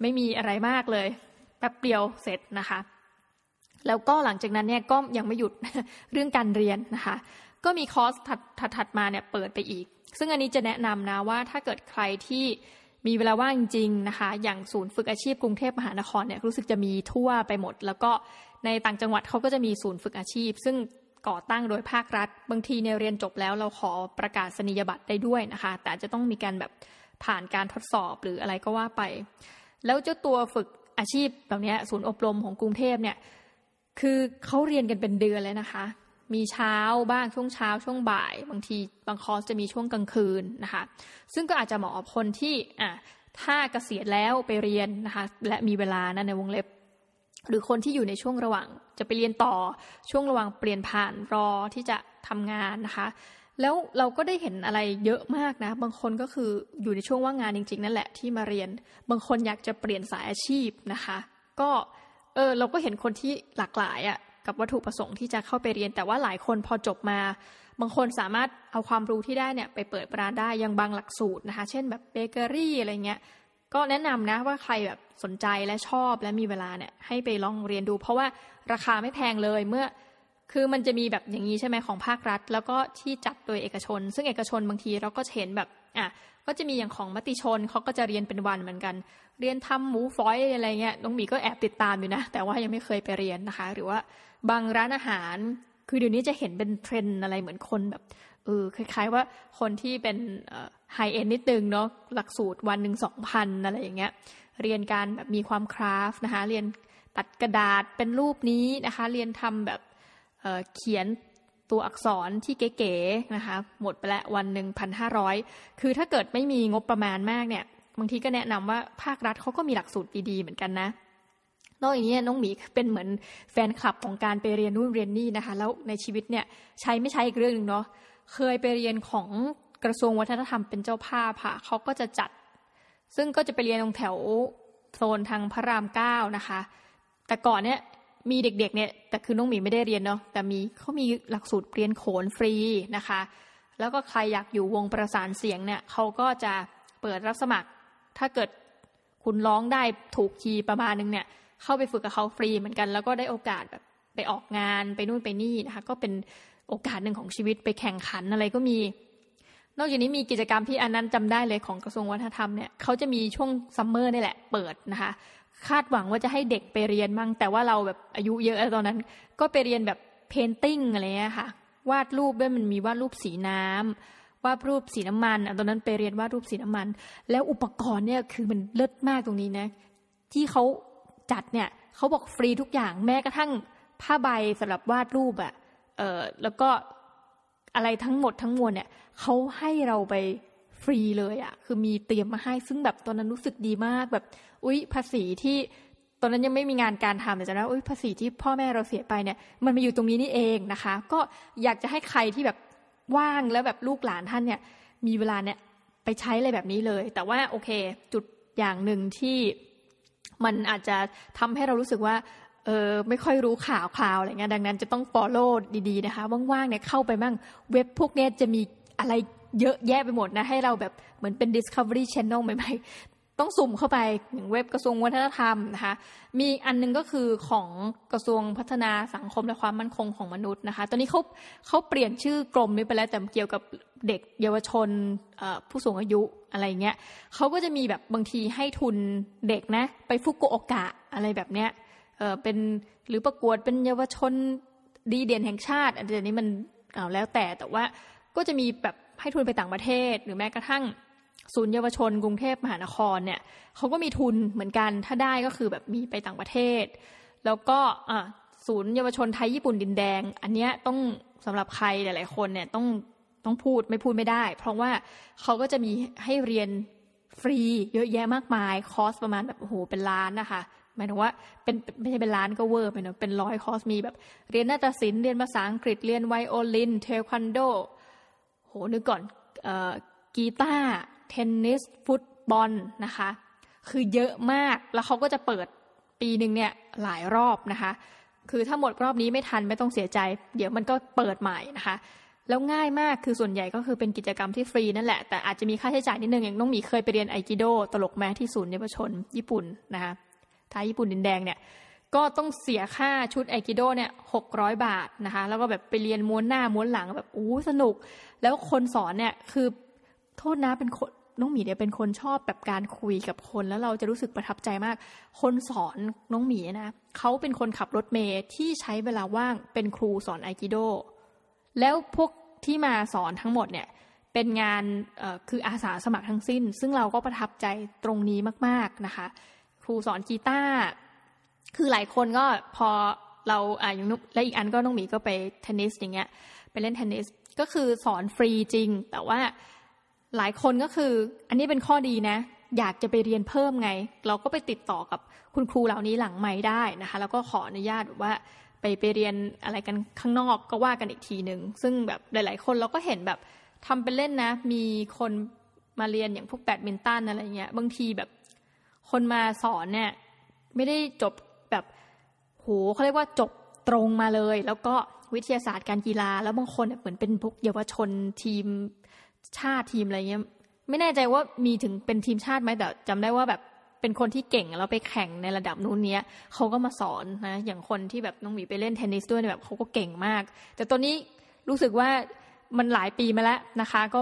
ไม่มีอะไรมากเลย แป๊บเดียวเสร็จนะคะ แล้วก็หลังจากนั้นเนี่ยก็ยังไม่หยุดเรื่องการเรียนนะคะ ก็มีคอร์สถัดถัดมาเนี่ยเปิดไปอีก ซึ่งอันนี้จะแนะนำนะว่าถ้าเกิดใครที่มีเวลาว่างจริงนะคะ อย่างศูนย์ฝึกอาชีพกรุงเทพมหานครเนี่ยรู้สึกจะมีทั่วไปหมด แล้วก็ในต่างจังหวัดเขาก็จะมีศูนย์ฝึกอาชีพซึ่งก่อตั้งโดยภาครัฐ บางทีในเรียนจบแล้วเราขอประกาศนียบัตรได้ด้วยนะคะ แต่จะต้องมีการแบบผ่านการทดสอบหรืออะไรก็ว่าไป แล้วเจ้าตัวฝึกอาชีพแบบนี้ศูนย์อบรมของกรุงเทพเนี่ยคือเขาเรียนกันเป็นเดือนเลยนะคะมีเช้าบ้างช่วงเช้า ช่วงบ่าย บางทีบางคอร์สจะมีช่วงกลางคืนนะคะ ซึ่งก็อาจจะเหมาะกับคนที่อ่ะถ้าเกษียณแล้วไปเรียนนะคะ และมีเวลานะในวงเล็บหรือคนที่อยู่ในช่วงระหว่างจะไปเรียนต่อ ช่วงระหว่างเปลี่ยนผ่านรอที่จะทำงานนะคะ แล้วเราก็ได้เห็นอะไรเยอะมากนะ บางคนก็คืออยู่ในช่วงว่างงานจริง ๆ นั่นแหละที่มาเรียนบางคนอยากจะเปลี่ยนสายอาชีพนะคะ ก็เออเราก็เห็นคนที่หลากหลายอะ่ะกับวัตถุประสงค์ที่จะเข้าไปเรียนแต่ว่าหลายคนพอจบมา บางคนสามารถเอาความรู้ที่ได้เนี่ยไปเปิดร้านได้ยังบางหลักสูตรนะคะ เช่นแบบเบเกอรี่อะไรเงี้ยก็แนะนำนะว่าใครแบบสนใจและชอบและมีเวลาเนี่ยให้ไปลองเรียนดู เพราะว่าราคาไม่แพงเลยเมื่อคือมันจะมีแบบอย่างนี้ใช่ไหมของภาครัฐ แล้วก็ที่จัดโดยเอกชน ซึ่งเอกชนบางทีเราก็เห็นแบบอ่ะก็จะมีอย่างของมติชน เขาก็จะเรียนเป็นวันเหมือนกัน เรียนทำหมูฟอยอะไรเงี้ย น้องหมีก็แอบติดตามอยู่นะ แต่ว่ายังไม่เคยไปเรียนนะคะ หรือว่าบางร้านอาหาร คือเดี๋ยวนี้จะเห็นเป็นเทรนอะไรเหมือนคนแบบ เออ คล้ายๆว่าคนที่เป็นไฮเอ็นนิดนึงเนาะ หลักสูตรวันหนึ่งสองพันอะไรอย่างเงี้ย เรียนการแบบมีความคราฟนะคะ เรียนตัดกระดาษเป็นรูปนี้นะคะ เรียนทำแบบเเขียนตัวอักษรที่เก๋ๆนะคะหมดไปละวันหนึ่งพันห้าร้อยคือถ้าเกิดไม่มีงบประมาณมากเนี่ยบางทีก็แนะนำว่าภาครัฐเขาก็มีหลักสูตรดีๆ เหมือนกันนะนอกจากนี้น้องหมีเป็นเหมือนแฟนคลับของการไปเรียนนู่นเรียนนี่นะคะ แล้วในชีวิตเนี่ยใช้ไม่ใช้อีกเรื่องหนึ่งเนาะเคยไปเรียนของกระทรวงวัฒนธรรมเป็นเจ้าภาพค่ะเขาก็จะจัด ซึ่งก็จะไปเรียนตรงแถวโซนทางพระรามเก้านะคะแต่ก่อนเนี่ยมีเด็กๆเนี่ยแต่คือน้องหมีไม่ได้เรียนเนาะแต่มีเขามีหลักสูตรเรียนโขนฟรีนะคะ แล้วก็ใครอยากอยู่วงประสานเสียงเนี่ยเขาก็จะเปิดรับสมัคร ถ้าเกิดคุณร้องได้ถูกคีย์ประมาณนึงเนี่ย เข้าไปฝึกกับเขาฟรีเหมือนกัน แล้วก็ได้โอกาสแบบไปออกงานไปนู่นไปนี่นะคะ ก็เป็นโอกาสหนึ่งของชีวิตไปแข่งขันอะไรก็มี นอกจากนี้มีกิจกรรมที่อันนั้นจำได้เลย ของกระทรวงวัฒนธรรมเนี่ยเขาจะมีช่วงซัมเมอร์นี่แหละเปิดนะคะคาดหวังว่าจะให้เด็กไปเรียนมั่งแต่ว่าเราแบบอายุเยอะตอนนั้น ก็ไปเรียนแบบเพนติ้งอะไรเีค่ะ วาดรูปด้วยมันมีวาดรูปสีน้ำวาดรูปสีน้ำมันตอนนั้นไปเรียนวาดรูปสีน้ำมัน แล้วอุปกรณ์เนี่ยคือมันเลิศมากตรงนี้นะ ที่เขาจัดเนี่ยเขาบอกฟรีทุกอย่างแม้กระทั่งผ้าใบสำหรับวาดรูปอะ่ะเออแล้วก็อะไรทั้งหมดทั้งมวลเนี่ยเขาให้เราไปฟรีเลยอะ่ะคือมีเตรียมมาให้ซึ่งแบบตอนนั้นรู้สึกดีมากแบบอุ๊ยภาษีที่ตอนนั้นยังไม่มีงานการทำแต่จำได้ว่าภาษีที่พ่อแม่เราเสียไปเนี่ยมันมาอยู่ตรงนี้นี่เองนะคะ ก็อยากจะให้ใครที่แบบว่างแล้วแบบลูกหลานท่านเนี่ย มีเวลาเนี่ยไปใช้อะไรแบบนี้เลย แต่ว่าโอเค จุดอย่างหนึ่งที่มันอาจจะทำให้เรารู้สึกว่า เออไม่ค่อยรู้ข่าวคราวอะไรเงี้ยดังนั้นจะต้องฟอลโล่ดีๆนะคะ ว่างๆเนี่ยเข้าไปบ้าง เว็บพวกเนี้ยจะมีอะไรเยอะแยะไปหมดนะ ให้เราแบบเหมือนเป็น Discovery Channel ใหม่ๆต้องสุ่มเข้าไป อย่างเว็บกระทรวงวัฒนธรรมนะคะ มีอันนึงก็คือของกระทรวงพัฒนาสังคมและความมั่นคงของมนุษย์นะคะ ตอนนี้เขาเขาเปลี่ยนชื่อกรมนี้ไปแล้วแต่เกี่ยวกับเด็กเยาวชนผู้สูงอายุอะไรเงี้ยเขาก็จะมีแบบบางทีให้ทุนเด็กนะไปฟุกุโอกะอะไรแบบเนี้ยเป็นหรือประกวดเป็นเยาวชนดีเด่นแห่งชาติ อันนี้มันเอาแล้วแต่แต่ว่าก็จะมีแบบให้ทุนไปต่างประเทศ หรือแม้กระทั่งศูนย์เยาวชนกรุงเทพมหานครเนี่ยเขาก็มีทุนเหมือนกันถ้าได้ก็คือแบบมีไปต่างประเทศ แล้วก็ศูนย์เยาวชนไทยญี่ปุ่นดินแดง อันนี้ต้องสำหรับใครหลาย ๆ คนเนี่ยต้องต้องพูดไม่พูดไม่ได้ เพราะว่าเขาก็จะมีให้เรียนฟรี เยอะแยะมากมายคอร์สประมาณแบบโอ้โหเป็นล้านนะคะหมายถึงว่าเป็นไม่ใช่เป็นล้านก็เวอร์ไปเนาะเป็นร้อยคอร์สมี แบบเรียนนาฏศิลป์เรียนภาษาอังกฤษเรียนไวโอลินเทควันโดโหนึกก่อนออกีตาร์เทนนิส ฟุตบอล นะคะ คือเยอะมากแล้วเขาก็จะเปิดปีหนึ่งเนี่ยหลายรอบนะคะ คือถ้าหมดรอบนี้ไม่ทันไม่ต้องเสียใจ เดี๋ยวมันก็เปิดใหม่นะคะ แล้วง่ายมากคือส่วนใหญ่ก็คือเป็นกิจกรรมที่ฟรีนั่นแหละ แต่อาจจะมีค่าใช้จ่ายนิดนึงอย่างน้องหมีเคยไปเรียนไอจิโด ตลกแม้ที่ศูนย์เยาวชนญี่ปุ่นนะคะท้ายญี่ปุ่นดินแดงเนี่ยก็ต้องเสียค่าชุดไอคิโดเนี่ยหกร้อยบาทนะคะแล้วก็แบบไปเรียนม้วนหน้าม้วนหลังแบบอู้สนุก แล้วคนสอนเนี่ยคือโทษนะเป็นคนน้องหมีเนี่ยเป็นคนชอบแบบการคุยกับคน แล้วเราจะรู้สึกประทับใจมาก คนสอนน้องหมีนะเขาเป็นคนขับรถเมย์ที่ใช้เวลาว่างเป็นครูสอนไอคิโดแล้วพวกที่มาสอนทั้งหมดเนี่ยเป็นงานคืออาสาสมัครทั้งสิ้น ซึ่งเราก็ประทับใจตรงนี้มากๆนะคะ ครูสอนกีตาร์คือหลายคนก็พอเราอ่านย่งนุกและอีกอันก็น้องหมีก็ไปเทนนิสอย่างเงี้ยไปเล่นเทนนิสก็คือสอนฟรีจริง แต่ว่าหลายคนก็คืออันนี้เป็นข้อดีนะอยากจะไปเรียนเพิ่มไง เราก็ไปติดต่อกับคุณครูเหล่านี้หลังไม่ได้นะคะ แล้วก็ขออนุญาตว่าไปไปเรียนอะไรกันข้างนอกก็ว่ากันอีกทีหนึ่งซึ่งแบบหลายๆคนเราก็เห็นแบบทำเป็นเล่นนะ มีคนมาเรียนอย่างพวกแบดมินตันอะไรเงี้ย บางทีแบบ คนมาสอนเนี่ยไม่ได้จบหเขาเรียกว่าจบตรงมาเลย แล้วก็วิทยาศาสตร์การกีฬาแล้วบางคนเหมือนเป็นพวกเยาวชนทีมชาติทีมอะไรเงี้ยไม่แน่ใจว่ามีถึงเป็นทีมชาติไหมแต่จำได้ว่าแบบเป็นคนที่เก่งแล้วไปแข่งในระดับนู้นเนี้ยเขาก็มาสอนนะอย่างคนที่แบบน้องหมีไปเล่นเทนนิสด้วยแบบเขาก็เก่งมาก แต่ตอนนี้รู้สึกว่ามันหลายปีมาแล้วนะคะก็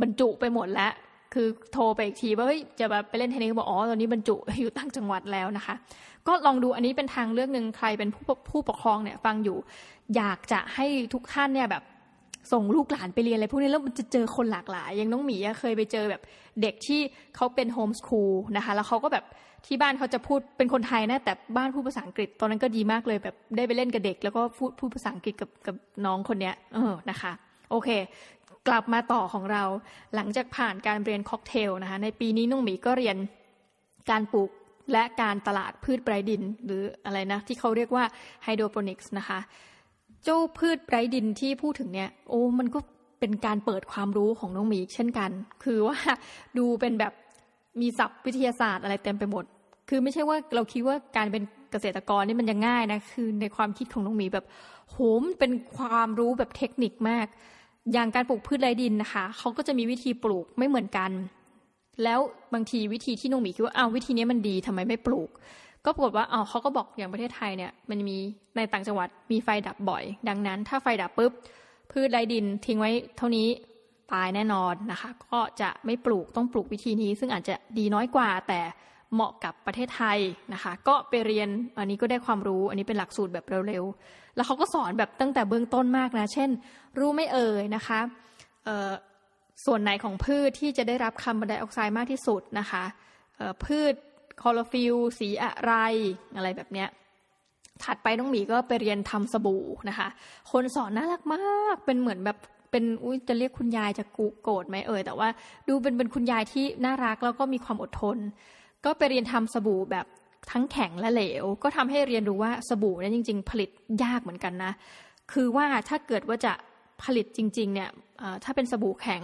บรรจุไปหมดแล้วคือโทรไปอีกที ว่าเฮ้ยจะแบบไปเล่นเทนนิสบอกอ๋อตอนนี้บรรจุอยู่ตั้งจังหวัดแล้วนะคะ ก็ลองดูอันนี้เป็นทางเลือกหนึ่งใครเป็นผู้ผู้ปกครองเนี่ยฟังอยู่อยากจะให้ทุกท่านเนี่ยแบบส่งลูกหลานไปเรียนอะไรพวกนี้แล้วมันจะเจอคนหลากหลายอย่างน้องหมีเคยไปเจอแบบเด็กที่เขาเป็นโฮมสคูลนะคะแล้วเขาก็แบบที่บ้านเขาจะพูดเป็นคนไทยนะแต่บ้านพูดภาษาอังกฤษตอนนั้นก็ดีมากเลยแบบได้ไปเล่นกับเด็ก แล้วก็พูดพูดภาษาอังกฤษกับกับน้องคนเนี้ยเออนะคะโอเคกลับมาต่อของเราหลังจากผ่านการเรียนค็อกเทลนะคะ ในปีนี้นุ่งหมีก็เรียนการปลูก และการตลาดพืชไรดินหรืออะไรนะ ที่เขาเรียกว่าไฮโดรโปนิกส์นะคะเจ้าพืชไรดินที่พูดถึงเนี่ยโอ้มันก็เป็นการเปิดความรู้ของน้องหมี เช่นกัน คือว่าดูเป็นแบบมีศัพท์วิทยาศาสตร์อะไรเต็มไปหมด คือไม่ใช่ว่าเราคิดว่าการเป็นเกษตรกรนี่มันังง่ายนะคือในความคิดของน้องหมีแบบ โหมเป็นความรู้แบบเทคนิคมากอย่างการปลูกพืชไร้ดินนะคะเขาก็จะมีวิธีปลูกไม่เหมือนกัน แล้วบางทีวิธีที่นงหมีคิด ว่าเอาวิธีนี้มันดีทำไมไม่ปลูก ก็ปรากฏว่าเอาเขาก็บอกอย่างประเทศไทยเนี่ย มันมีในต่างจังหวัดมีไฟดับบ่อย ดังนั้น ถ้าไฟดับปุ๊บ พืชไร้ดินทิ้งไว้เท่านี้ ตายแน่นอนนะคะ ก็จะไม่ปลูกต้องปลูกวิธีนี้ ซึ่งอาจจะดีน้อยกว่าแต่เหมาะกับประเทศไทยนะคะ ก็ไปเรียนอันนี้ก็ได้ความรู้อันนี้เป็นหลักสูตรแบบเร็วๆ แล้วเขาก็สอนแบบตั้งแต่เบื้องต้นมากนะ เช่น รู้ไม่เอ่ยนะคะ ส่วนไหนของพืชที่จะได้รับคาร์บอนไดออกไซด์มากที่สุดนะคะพืชคลอโรฟิลสีอะไร อะไรแบบเนี้ยถัดไปน้องหมีก็ไปเรียนทำสบู่นะคะ คนสอนน่ารักมากเป็นเหมือนแบบเป็นอุ้ยจะเรียกคุณยายจะกูโกรธไหมเอ่ยแต่ว่าดูเป็นเป็นคุณยายที่น่ารักแล้วก็มีความอดทนก็ไปเรียนทำสบู่แบบทั้งแข็งและเหลว ก็ทำให้เรียนรู้ว่าสบู่เนี่ยจริง ๆ ผลิตยากเหมือนกันนะ คือว่าถ้าเกิดว่าจะผลิตจริงๆเนี่ยถ้าเป็นสบู่แข็ง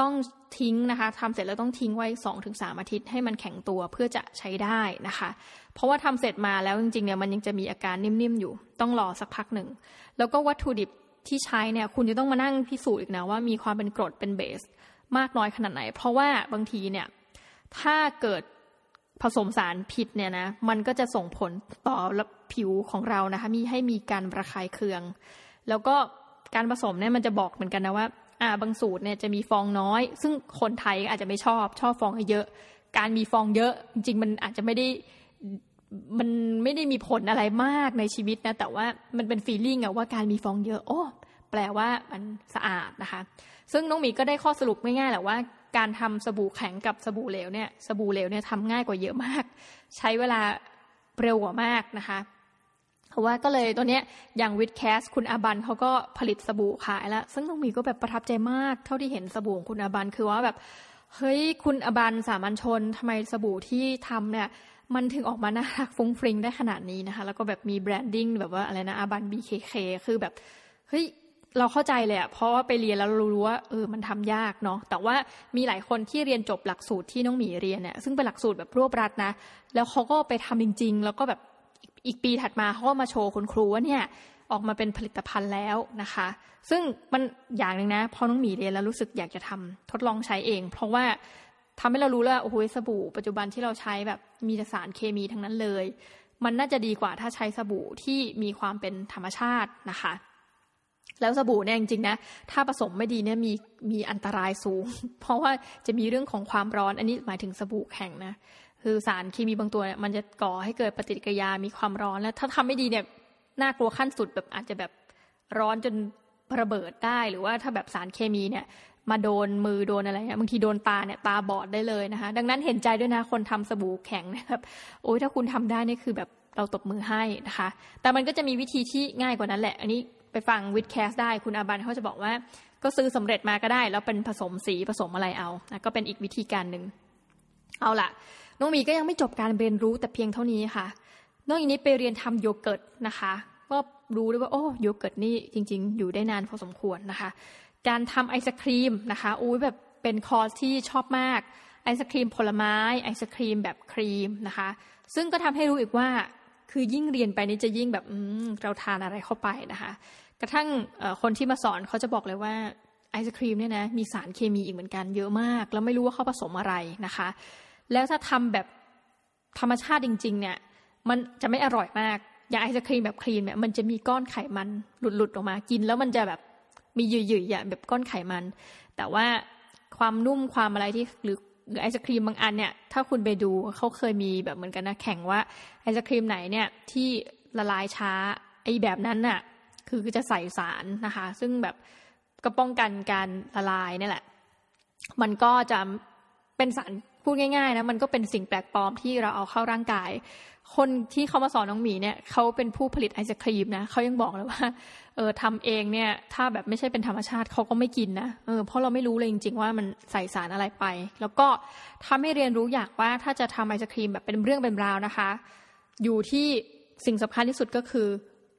ต้องทิ้งนะคะทำเสร็จแล้วต้องทิ้งไว้สสองงถึามอาทิตย์ให้มันแข็งตัวเพื่อจะใช้ได้นะคะ เพราะว่าทำเสร็จมาแล้วจริงๆเนี่ยมันยังจะมีอาการนิ่มๆอยู่ต้องรอสักพักหนึ่ง แล้วก็วัตถุดิบที่ใช้เนี่ยคุณจะต้องมานั่งพิสูจน์อีกนะว่ามีความเป็นกรดเป็นเบส มากน้อยขนาดไหน เพราะว่าบางทีเนี่ยถ้าเกิดผสมสารผิดเนี่ยนะมันก็จะส่งผลต่อผิวของเรานะคะมีให้มีการระคายเคือง แล้วก็การผสมเนี่ยมันจะบอกเหมือนกันนะว่า อ่าบางสูตรเนี่ยจะมีฟองน้อย ซึ่งคนไทยอาจจะไม่ชอบ ชอบฟองเยอะ การมีฟองเยอะ จริงมันอาจจะไม่ได้มันไม่ได้มีผลอะไรมากในชีวิตนะ แต่ว่ามันเป็นฟีลลิ่งอะว่าการมีฟองเยอะโอ้แปลว่ามันสะอาดนะคะ ซึ่งน้องหมีก็ได้ข้อสรุปง่ายๆแหละว่าการทำสบู่แข็งกับสบู่เหลวเนี่ยสบู่เหลวเนี่ยทำง่ายกว่าเยอะมาก ใช้เวลาเร็วกว่ามากนะคะ เพราะว่าก็เลยตัวเนี้ย อย่างวิดแคสคุณอาบันเขาก็ผลิตสบู่ขายแล้ว ซึ่งน้องมีก็แบบประทับใจมาก เท่าที่เห็นสบู่ของคุณอาบันคือว่าแบบเฮ้ยคุณอาบันสามัญชนทำไมสบู่ที่ทำเนี่ยมันถึงออกมาน่ารักฟุ้งฟริ้งได้ขนาดนี้นะคะแล้วก็แบบมีแบรนดิ้งแบบว่าอะไรนะอาบันบีเคคือแบบเฮ้ยเราเข้าใจเลยอะเพราะว่าไปเรียนแล้วรู้ว่า เออ มันทำยากเนาะ แต่ว่ามีหลายคนที่เรียนจบหลักสูตรที่น้องหมีเรียนเนี่ย ซึ่งเป็นหลักสูตรแบบรวบรัดนะ แล้วเขาก็ไปทำจริง ๆ แล้วก็แบบอีกปีถัดมาเขาก็มาโชว์คุณครูว่าเนี่ย ออกมาเป็นผลิตภัณฑ์แล้วนะคะ ซึ่งมันอย่างหนึ่งนะพอน้องหมีเรียนแล้วรู้สึกอยากจะทำทดลองใช้เอง เพราะว่าทำให้เรารู้แล้วโอ้โหสบู่ปัจจุบันที่เราใช้แบบมีสารเคมีทั้งนั้นเลย มันน่าจะดีกว่าถ้าใช้สบู่ที่มีความเป็นธรรมชาตินะคะแล้วสบู่เนี่ยจริงๆนะถ้าผสมไม่ดีเนี่ยมีมีอันตรายสูง เพราะว่าจะมีเรื่องของความร้อนอันนี้หมายถึงสบู่แข็งนะคือสารเคมีบางตัวเนี่ยมันจะก่อให้เกิดปฏิกิริยามีความร้อนแล้ว ถ้าทำไม่ดีเนี่ย น่ากลัวขั้นสุดแบบอาจจะแบบร้อนจนระเบิดได้หรือว่าถ้าแบบสารเคมีเนี่ย มาโดนมือโดนอะไรเนี่ยบางทีโดนตาเนี่ยตาบอดได้เลยนะคะดังนั้นเห็นใจด้วยนะคนทำสบู่แข็งนะครับ โอ้ยถ้าคุณทำได้นี่คือแบบเราตบมือให้นะคะ แต่มันก็จะมีวิธีที่ง่ายกว่านั้น แหละ อันนี้ไปฟังวิดแคสได้คุณอาบันเขาจะบอกว่า ก็ซื้อสำเร็จมาก็ได้ แล้วเป็นผสมสีผสมอะไรเอา ก็เป็นอีกวิธีการหนึ่งเอาละน้องมีก็ยังไม่จบการเรียนรู้แต่เพียงเท่านี้ค่ะนอกจากนี้ไปเรียนทำโยเกิร์ตนะคะก็รู้ด้วยว่าโอ้โยเกิร์ตนี่จริงๆ อยู่ได้นานพอสมควรนะคะการทำไอศครีมนะคะอุ้ยแบบเป็นคอร์สที่ชอบมากไอศครีมผลไม้ไอศครีมแบบครีมนะคะ ซึ่งก็ทำให้รู้อีกว่าคือยิ่งเรียนไปนี่จะยิ่งแบบเราทานอะไรเข้าไปนะคะ กระทั่งคนที่มาสอนเขาจะบอกเลยว่า ไอศครีมเนี่ยนะมีสารเคมีอีกเหมือนกันเยอะมาก แล้วไม่รู้ว่าเขาผสมอะไรนะคะ แล้วถ้าทำแบบธรรมชาติจริง ๆ เนี่ยมันจะไม่อร่อยมาก อย่างไอศครีมแบบครีมเนี่ยมันจะมีก้อนไขมันหลุดๆออกมา กินแล้วมันจะแบบมีหยุ่ยๆอย่างแบบก้อนไขมัน แต่ว่าความนุ่มความอะไรที่หรือหรือไอศครีมบางอันเนี่ยถ้าคุณไปดูเขาเคยมีแบบเหมือนกันนะแข่งว่าไอศครีมไหนเนี่ยที่ละลายช้าไอแบบนั้นน่ะคือจะใส่สารนะคะ ซึ่งแบบก็ป้องกันการละลายนี่แหละ มันก็จะเป็นสารพูดง่ายๆนะมันก็เป็นสิ่งแปลกปลอมที่เราเอาเข้าร่างกาย คนที่เขามาสอนน้องหมีเนี่ยเขาเป็นผู้ผลิตไอศครีมนะเขายังบอกเลยว่าเออทำเองเนี่ยถ้าแบบไม่ใช่เป็นธรรมชาติเขาก็ไม่กินนะเออเพราะเราไม่รู้เลยจริงๆ ว่ามันใส่สารอะไรไป แล้วก็ถ้าไม่เรียนรู้อยากว่าถ้าจะทำไอศครีมแบบเป็นเรื่องเป็นราวนะคะ อยู่ที่สิ่งสำคัญที่สุดก็คือ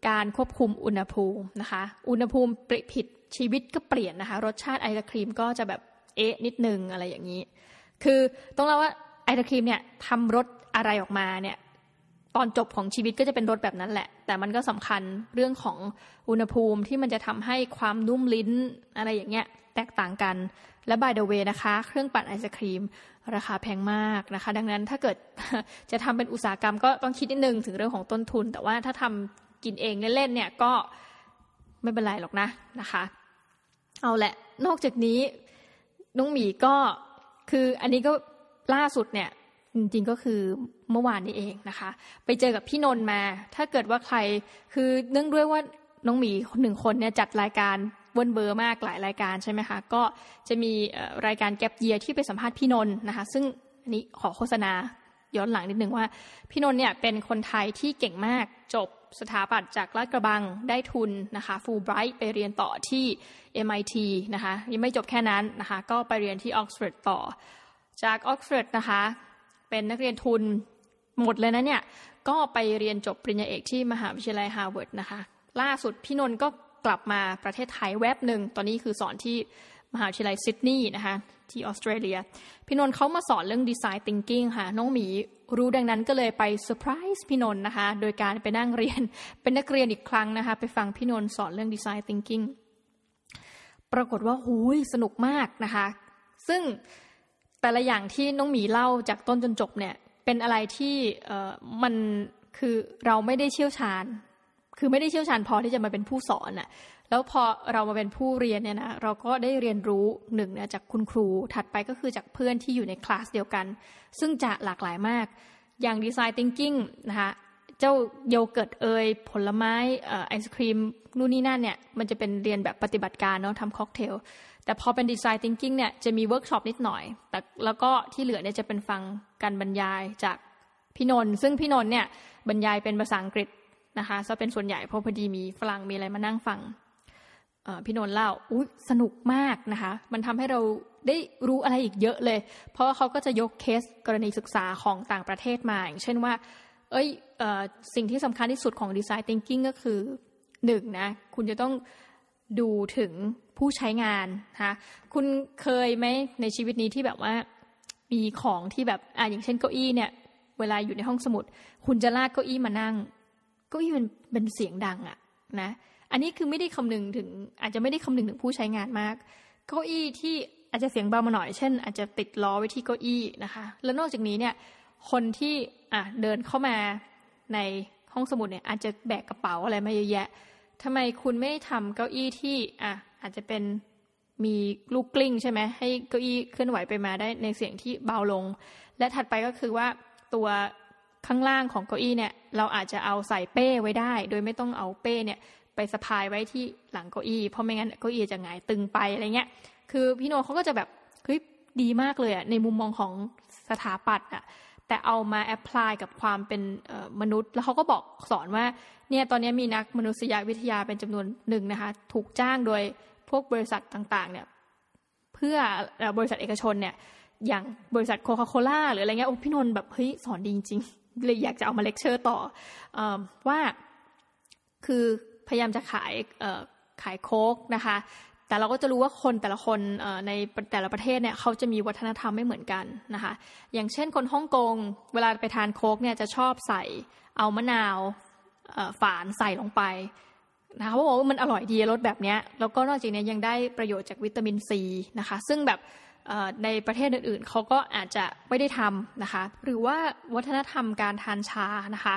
การควบคุมอุณหภูมินะคะ อุณหภูมิปริผิดชีวิตก็เปลี่ยนนะคะ รสชาติไอศครีมก็จะแบบเอ๊ะนิดนึงอะไรอย่างนี้ คือต้องเล่าว่าไอศครีมเนี่ยทำรสอะไรออกมาเนี่ยตอนจบของชีวิตก็จะเป็นรสแบบนั้นแหละ แต่มันก็สำคัญเรื่องของอุณหภูมิที่มันจะทำให้ความนุ่มลิ้นอะไรอย่างเงี้ย แตกต่างกันและ by the way นะคะ เครื่องปั่นไอศครีม ราคาแพงมากนะคะ ดังนั้นถ้าเกิดจะทำเป็นอุตสาหกรรม ก็ต้องคิดนิดนึง ถึงเรื่องของต้นทุน แต่ว่าถ้าทำกินเองเล่นๆ เนี่ยก็ไม่เป็นไรหรอกนะนะคะเอาแหละนอกจากนี้น้องหมีก็คืออันนี้ก็ล่าสุดเนี่ยจริงๆก็คือเมื่อวานนี้เองนะคะ ไปเจอกับพี่นนท์มา ถ้าเกิดว่าใครคือเนื่องด้วยว่า น้องหมีหนึ่งคนเนี่ยจัดรายการเวินเบอร์มากหลายรายการใช่ไหมคะ ก็จะมีรายการแก็บเยียที่ไปสัมภาษณ์พี่นนท์นะคะ ซึ่งอันนี้ขอโฆษณาย้อนหลังนิดนึงว่าพี่นนท์เนี่ยเป็นคนไทยที่เก่งมาก จบสถาปัตย์จากลาดกระบังได้ทุนนะคะฟูลไบรท์ไปเรียนต่อที่ MIT นะคะยังไม่จบแค่นั้นนะคะ ก็ไปเรียนที่ออกซฟอร์ดต่อ จากออกซฟอร์ดนะคะเป็นนักเรียนทุนหมดเลยนะเนี่ยก็ไปเรียนจบปริญญาเอกที่มหาวิทยาลัยฮาร์วาร์ดนะคะล่าสุดพี่นนท์ก็กลับมาประเทศไทยแวบหนึ่งตอนนี้คือสอนที่มหาวิทยาลัยซิดนีย์นะคะที่ออสเตรเลีย พี่นนท์เขามาสอนเรื่องดีไซน์ทิงกิ้งค่ะน้องหมีรู้ดังนั้นก็เลยไปเซอร์ไพรส์พี่นนท์นะคะโดยการไปนั่งเรียนเป็นนักเรียนอีกครั้งนะคะไปฟังพี่นนท์สอนเรื่องดีไซน์ทิงกิ้งปรากฏว่าหูยสนุกมากนะคะ ซึ่งแต่ละอย่างที่น้องหมีเล่าจากต้นจนจบเนี่ยเป็นอะไรที่มันคือเราไม่ได้เชี่ยวชาญ คือไม่ได้เชี่ยวชาญพอที่จะมาเป็นผู้สอนอะแล้วพอเรามาเป็นผู้เรียนเนี่ยนะเราก็ได้เรียนรู้หนึ่งนยจากคุณครูถัดไปก็คือจากเพื่อนที่อยู่ในคลาสเดียวกัน ซึ่งจะหลากหลายมาก อย่างดีไซน์ทิงกิ้งนะคะเจ้าโยเกิร์ตเอยผลไม้ไอศครีมนู่นนี่นั่นเนี่ยมันจะเป็นเรียนแบบปฏิบัติการเนาะทำค็อกเทลแต่พอเป็นดีไซน์ thinking เนี่ยจะมีเวิร์กช็อปนิดหน่อย แต่แล้วก็ที่เหลือเนี่ยจะเป็นฟังการบรรยายจากพี่นนท์ ซึ่งพี่นนท์เนี่ยบรรยายเป็นภาษาอังกฤษนะคะซะเป็นส่วนใหญ่เพราะพอดีมีฝรั่งมีอะไรมานั่งฟัง พี่นนท์เล่าอุ้ยสนุกมากนะคะ มันทำให้เราได้รู้อะไรอีกเยอะเลย เพราะว่าเขาก็จะยกเคสกรณีศึกษาของต่างประเทศมาอย่างเช่นว่า เอ้ยสิ่งที่สำคัญที่สุดของดีไซน์ thinking ก็คือหนึ่งนะ คุณจะต้องดูถึงผู้ใช้งานนะคะคุณเคยไหมในชีวิตนี้ที่แบบว่ามีของที่แบบอ่ะอย่างเช่นเก้าอี้เนี่ยเวลาอยู่ในห้องสมุด คุณจะลากเก้าอี้มานั่ง เก้าอี้มันเป็นเสียงดังอะนะอันนี้คือไม่ได้คำนึงถึงอาจจะไม่ได้คำนึงถึงผู้ใช้งานมาก เก้าอี้ที่อาจจะเสียงเบามาหน่อยเช่น อาจจะติดล้อไว้ที่เก้าอี้นะคะ แล้วนอกจากนี้เนี่ยคนที่อ่ะเดินเข้ามาในห้องสมุดเนี่ย อาจจะแบกกระเป๋าอะไรมาเยอะแยะทำไมคุณไม่ทำเก้าอี้ที่อ่ะอาจจะเป็นมีลูกกลิ้ง ใช่ไหมให้เก้าอี้เคลื่อนไหวไปมาได้ในเสียงที่เบาลง และถัดไปก็คือว่าตัวข้างล่างของเก้าอี้เนี่ย เราอาจจะเอาใส่เป้ไว้ได้ โดยไม่ต้องเอาเป้เนี่ย ไปสะพายไว้ที่หลังเก้าอี้เพราะไม่งั้นเก้าอี้จะหงายตึงไปอะไรเงี้ยคือพี่โนเขาก็จะแบบเฮ้ยดีมากเลยอะในมุมมองของสถาปัตย์อะแต่เอามาแอพพลายกับความเป็นมนุษย์ แล้วเขาก็บอกสอนว่าเนี่ยตอนนี้มีนักมนุษยวิทยาเป็นจำนวนหนึ่งนะคะ ถูกจ้างโดยพวกบริษัทต่าง ๆ เนี่ย เพื่อบริษัทเอกชนเนี่ยอย่างบริษัทโคคาโคล่าหรืออะไรเงี้ยโอ้พี่นนท์แบบ เฮ้ย สอนดีจริงๆเลยอยากจะเอามาเลคเชอร์ต่ออว่าคือพยายามจะขายขายโค้กนะคะแต่เราก็จะรู้ว่าคนแต่ละคนในแต่ละประเทศเนี่ยเขาจะมีวัฒนธรรมไม่เหมือนกันนะคะ อย่างเช่นคนฮ่องกงเวลาไปทานโค้กเนี่ยจะชอบใส่เอามะนาวฝานใส่ลงไปนะคะ เพราะว่ามันอร่อยดีรสแบบนี้แล้วก็นอกจากนี้ยังได้ประโยชน์จากวิตามินซีนะคะ ซึ่งแบบในประเทศอื่นๆเขาก็อาจจะไม่ได้ทำนะคะ หรือว่าวัฒนธรรมการทานชานะคะ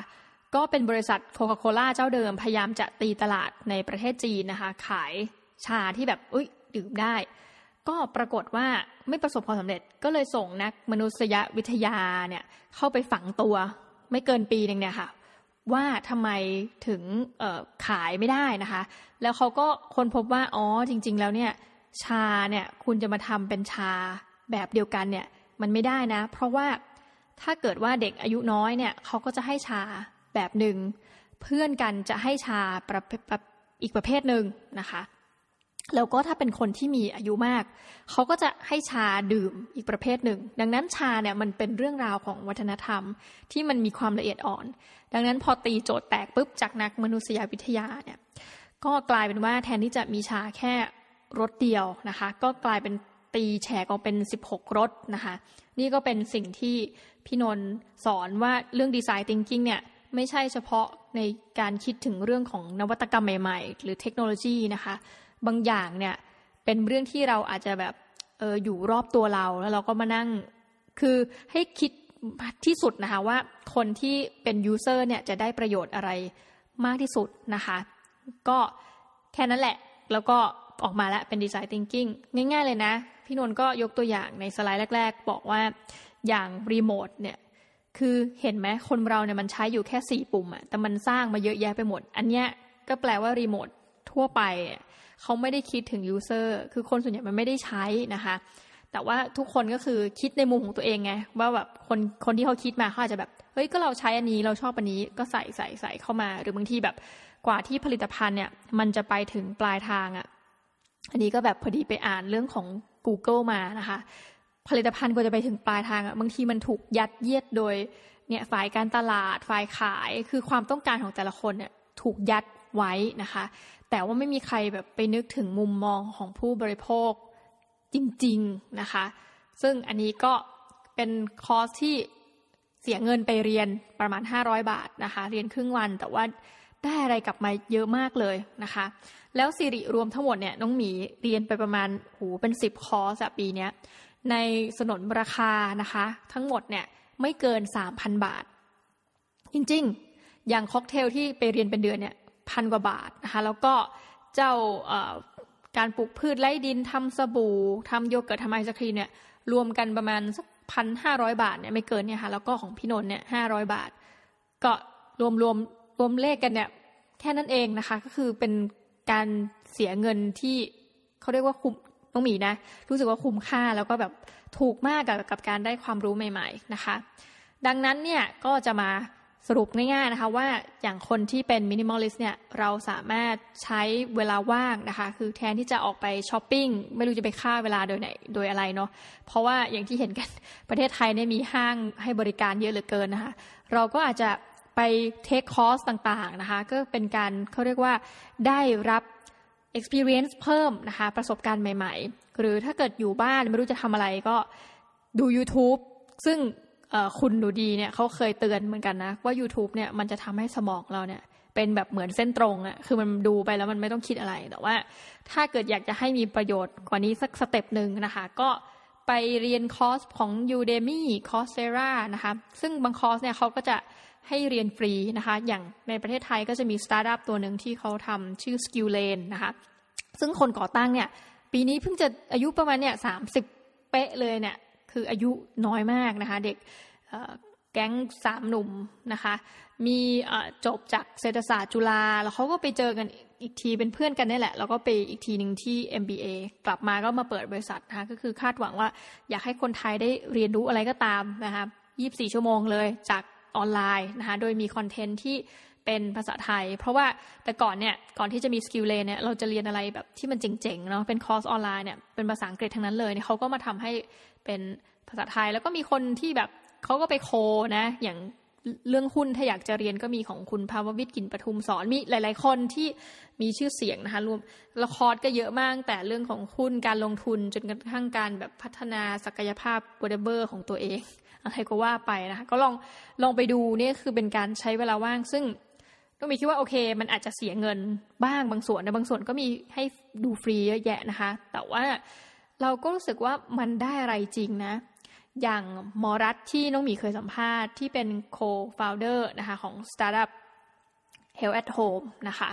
ก็เป็นบริษัทโคคาโคล่าเจ้าเดิมพยายามจะตีตลาดในประเทศจีนนะคะขายชาที่แบบ อุ้ยดื่มได้ ก็ปรากฏว่าไม่ประสบความสำเร็จก็เลยส่งนักมนุษยวิทยาเนี่ย เข้าไปฝังตัว ไม่เกินปีหนึ่งเนี่ยค่ะว่าทำไมถึงขายไม่ได้นะคะ แล้วเขาก็ค้นพบว่า อ๋อจริงๆแล้วเนี่ยชาเนี่ยคุณจะมาทำเป็นชาแบบเดียวกันเนี่ยมันไม่ได้นะ เพราะว่าถ้าเกิดว่าเด็กอายุน้อยเนี่ยเขาก็จะให้ชาแบบหนึ่ง เพื่อนกันจะให้ชาประอีกประเภทหนึ่งนะคะแล้วก็ถ้าเป็นคนที่มีอายุมาก เขาก็จะให้ชาดื่มอีกประเภทหนึ่ง ดังนั้นชาเนี่ยมันเป็นเรื่องราวของวัฒนธรรม ที่มันมีความละเอียดอ่อน ดังนั้นพอตีโจทย์แตกปุ๊บจากนักมนุษยวิทยาเนี่ย ก็กลายเป็นว่าแทนที่จะมีชาแค่รสเดียวนะคะ ก็กลายเป็นตีแฉกออกเป็น 16รสนะคะ นี่ก็เป็นสิ่งที่พี่นนท์สอนว่าเรื่องดีไซน์ทิงกิ้งเนี่ยไม่ใช่เฉพาะในการคิดถึงเรื่องของนวัตกรรมใหม่ ๆ หรือเทคโนโลยีนะคะบางอย่างเนี่ยเป็นเรื่องที่เราอาจจะแบบเอออยู่รอบตัวเราแล้วเราก็มานั่งคือให้คิดที่สุดนะคะว่าคนที่เป็นยูเซอร์เนี่ยจะได้ประโยชน์อะไรมากที่สุดนะคะก็แค่นั้นแหละแล้วก็ออกมาแล้วเป็นดีไซน์ทิงกิ้งง่ายๆเลยนะ พี่นวลก็ยกตัวอย่างในสไลด์แรกๆบอกว่าอย่างรีโมทเนี่ยคือเห็นไหมคนเราเนี่ยมันใช้อยู่แค่สี่ปุ่มอะแต่มันสร้างมาเยอะแยะไปหมด อันเนี้ยก็แปลว่ารีโมททั่วไปอะเขาไม่ได้คิดถึงยูเซอร์คือคนส่วนใหญ่มันไม่ได้ใช้นะคะ แต่ว่าทุกคนก็คือคิดในมุมของตัวเองไง ว่าแบบคนคนที่เขาคิดมาเขาอาจจะแบบ เฮ้ยก็เราใช้อันนี้เราชอบอันนี้ก็ใส่ใส่ใส่เข้ามา หรือบางทีแบบกว่าที่ผลิตภัณฑ์เนี่ยมันจะไปถึงปลายทางอะ่ะ อันนี้ก็แบบพอดีไปอ่านเรื่องของ Google มานะคะ ผลิตภัณฑ์ก็จะไปถึงปลายทางอะ่ะบางทีมันถูกยัดเยียดโดยเนี่ยฝ่ายการตลาดฝ่ายขาย คือความต้องการของแต่ละคนเนี่ย ถูกยัดไว้นะคะแต่ว่าไม่มีใครแบบไปนึกถึงมุมมองของผู้บริโภคจริงๆนะคะ ซึ่งอันนี้ก็เป็นคอร์สที่เสียเงินไปเรียนประมาณ 500 บาทนะคะ เรียนครึ่งวัน แต่ว่าได้อะไรกลับมาเยอะมากเลยนะคะ แล้วสิริรวมทั้งหมดเนี่ยน้องหมีเรียนไปประมาณหูเป็น 10 คอร์สปีเนี้ยในสนนราคานะคะ ทั้งหมดเนี่ยไม่เกิน 3,000 บาท จริงๆ อย่างค็อกเทลที่ไปเรียนเป็นเดือนเนี่ยพันกว่าบาทนะคะแล้วก็เจ้าการปลูกพืชไร้ดินทำสบู่ทำโยเกิร์ตทำไอศครีมเนี่ยรวมกันประมาณสักพันห้าร้อยบาทเนี่ยไม่เกินเนี่ยค่ะแล้วก็ของพี่นนท์เนี่ยห้าร้อยบาท ก็รวมรวมรวมเลขกันเนี่ย แค่นั้นเองนะคะ ก็คือเป็นการเสียเงินที่ เขาเรียกว่าคุ้มน้องหมีนะ รู้สึกว่าคุ้มค่าแล้วก็แบบถูกมากกับกับการได้ความรู้ใหม่ ๆนะคะ ดังนั้นเนี่ยก็จะมาสรุปง่ายๆนะคะว่าอย่างคนที่เป็นมินิมอลลิสเนี่ยเราสามารถใช้เวลาว่างนะคะคือแทนที่จะออกไปช้อปปิ้งไม่รู้จะไปฆ่าเวลาโดยไหนโดยอะไรเนาะเพราะว่าอย่างที่เห็นกันประเทศไทยเนี่ยมีห้างให้บริการเยอะเหลือเกินนะคะเราก็อาจจะไปเทคคอร์สต่างๆนะคะก็เป็นการเขาเรียกว่าได้รับ experience เพิ่มนะคะประสบการณ์ใหม่ๆ หรือถ้าเกิดอยู่บ้าน ไม่รู้จะทำอะไรก็ดู YouTube ซึ่งคุณหนูดีเนี่ยเขาเคยเตือนเหมือนกันนะว่า YouTube เนี่ยมันจะทำให้สมองเราเนี่ย เป็นแบบเหมือนเส้นตรงอะคือมันดูไปแล้วมันไม่ต้องคิดอะไรแต่ว่าถ้าเกิดอยากจะให้มีประโยชน์กว่านี้สักสเต็ปหนึ่งนะคะก็ไปเรียนคอร์สของ Udemy Coursera นะคะซึ่งบางคอร์สเนี่ยเขาก็จะให้เรียนฟรีนะคะ อย่างในประเทศไทยก็จะมีสตาร์ทอัพตัวหนึ่งที่เขาทำชื่อ Skill Lane นะคะซึ่งคนก่อตั้งเนี่ยปีนี้เพิ่งจะอายุประมาณเนี่ยสามสิบเป๊ะเลยเนี่ยคืออายุน้อยมากนะคะเด็กแก๊งสามหนุ่มนะคะ มีจบจากเศรษฐศาสตร์จุฬาแล้วเขาก็ไปเจอกันอีกทีเป็นเพื่อนกันนี่แหละ แล้วก็ไปอีกทีหนึ่งที่ MBA กลับมาก็มาเปิดบริษัทนะคะก็คือคาดหวังว่าอยากให้คนไทยได้เรียนรู้อะไรก็ตามนะคะ24ชั่วโมงเลยจากออนไลน์นะคะ โดยมีคอนเทนต์ที่เป็นภาษาไทย เพราะว่าแต่ก่อนเนี่ยก่อนที่จะมีสกิลเลนเนี่ยเราจะเรียนอะไรแบบที่มันเจ๋ง ๆเนาะเป็นคอร์สออนไลน์เนี่ยเป็นภาษาอังกฤษทั้งนั้นเลยเนี่ยเขาก็มาทำให้เป็นภาษาไทยแล้วก็มีคนที่แบบเขาก็ไปโคนะอย่างเรื่องหุ้นถ้าอยากจะเรียนก็มีของคุณภาววิทย์กินปทุมสอน มีหลายๆคนที่มีชื่อเสียงนะคะรวมละครก็เยอะมาก แต่เรื่องของหุ้นการลงทุน จนกระทั่งการแบบพัฒนาศักยภาพวอร์เบอร์ของตัวเองอะไรก็ว่าไปนะคะก็ลองลองไปดูนี่คือเป็นการใช้เวลาว่างซึ่งก็มีคิดว่าโอเคมันอาจจะเสียเงินบ้างบางส่วนนะ บางส่วนก็มีให้ดูฟรีเยอะแยะนะคะ แต่ว่าเราก็รู้สึกว่ามันได้อะไรจริงนะ อย่างมอรัตที่น้องหมีเคยสัมภาษณ์ที่เป็นโคฟาวเดอร์นะคะของสตาร์ทอัพ Health at Home นะคะ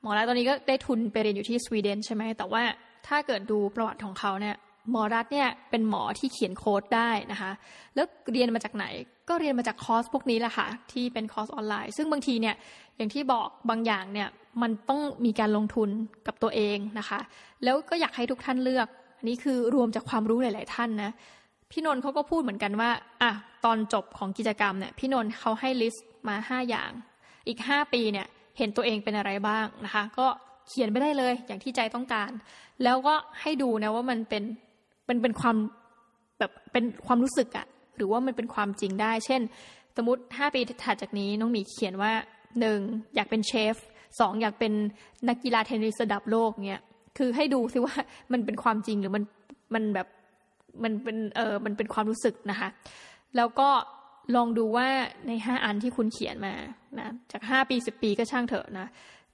หมอรัตตอนนี้ก็ได้ทุนไปเรียนอยู่ที่สวีเดนใช่ไหมแต่ว่าถ้าเกิดดูประวัติของเขาเนี่ยหมอรัฐเนี่ยเป็นหมอที่เขียนโค้ดได้นะคะ แล้วเรียนมาจากไหน ก็เรียนมาจากคอร์สพวกนี้แหละค่ะ ที่เป็นคอร์สออนไลน์ ซึ่งบางทีเนี่ยอย่างที่บอกบางอย่างเนี่ยมันต้องมีการลงทุนกับตัวเองนะคะ แล้วก็อยากให้ทุกท่านเลือกอันนี้คือรวมจากความรู้หลาย ๆท่านนะ พี่นนท์เขาก็พูดเหมือนกันว่าอ่ะตอนจบของกิจกรรมเนี่ย พี่นนท์เขาให้ลิสต์มา5อย่าง อีก5ปีเนี่ย เห็นตัวเองเป็นอะไรบ้างนะคะ ก็เขียนไปได้เลยอย่างที่ใจต้องการ แล้วก็ให้ดูนะว่ามันเป็นป็นเป็นความแบบเป็นความรู้สึกอะหรือว่ามันเป็นความจริงได้ เช่น สมมติห้าปีถัดจากนี้น้องหมีเขียนว่าหนึ่งอยากเป็นเชฟสองอยากเป็นนักกีฬาเทนนิสระดับโลกเนี่ย คือให้ดูซิว่ามันเป็นความจริงหรือมันมันแบบมันเป็นเออมันเป็นความรู้สึกนะคะ แล้วก็ลองดูว่าในห้าอันที่คุณเขียนมานะ จากห้าปีสิบปีก็ช่างเถอะนะ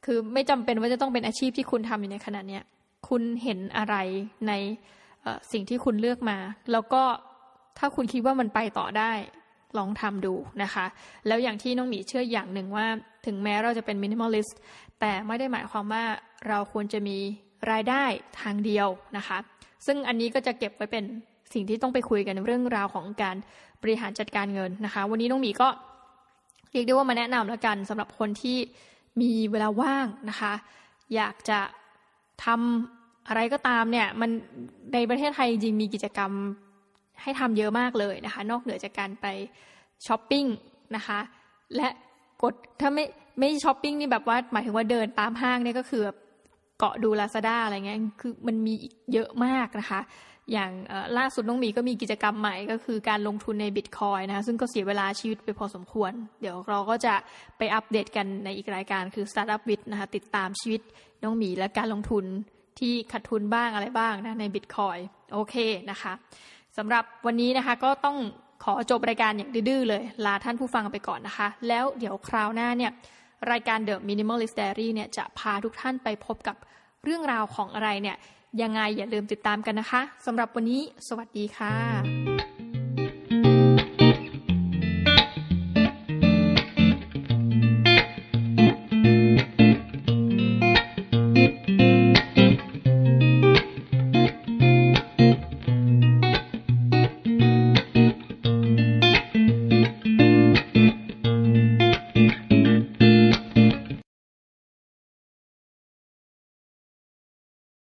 คือไม่จำเป็นว่าจะต้องเป็นอาชีพที่คุณทำอยู่ในขณะเนี้ย คุณเห็นอะไรในสิ่งที่คุณเลือกมา แล้วก็ถ้าคุณคิดว่ามันไปต่อได้ ลองทำดูนะคะ แล้วอย่างที่น้องหมีเชื่ออย่างหนึ่งว่า ถึงแม้เราจะเป็นมินิมอลิสต์แต่ไม่ได้หมายความว่าเราควรจะมีรายได้ทางเดียวนะคะ ซึ่งอันนี้ก็จะเก็บไว้เป็นสิ่งที่ต้องไปคุยกันเรื่องราวของการบริหารจัดการเงินนะคะ วันนี้ น้องหมีก็เรียกได้ว่ามาแนะนำแล้วกันสำหรับคนที่มีเวลาว่างนะคะ อยากจะทำอะไรก็ตามเนี่ยมันในประเทศไทยจริงมีกิจกรรมให้ทำเยอะมากเลยนะคะนอกเหนือจากการไปช้อปปิ้งนะคะและกดถ้าไม่ไม่ช้อปปิ้งนี่แบบว่าหมายถึงว่าเดินตามห้างเนี่ยก็คือเกาะดูลาซาด้าอะไรเงี้ยคือมันมีอีกเยอะมากนะคะอย่างล่าสุดน้องหมีก็มีกิจกรรมใหม่ก็คือการลงทุนในบิตคอยนะคะซึ่งก็เสียเวลาชีวิตไปพอสมควร เดี๋ยวเราก็จะไปอัปเดตกันในอีกรายการคือ Startup w i t นะคะติดตามชีวิตน้องหมีและการลงทุนที่ขาดทุนบ้างอะไรบ้างนะในบิตคอยโอเคนะคะสำหรับวันนี้นะคะก็ต้องขอจบรายการอย่างดื้อเลย ลาท่านผู้ฟังไปก่อนนะคะ แล้วเดี๋ยวคราวหน้าเนี่ย รายการ The Minimalist Diary เนี่ย จะพาทุกท่านไปพบกับเรื่องราวของอะไรเนี่ย ยังไงอย่าลืมติดตามกันนะคะสำหรับวันนี้สวัสดีค่ะ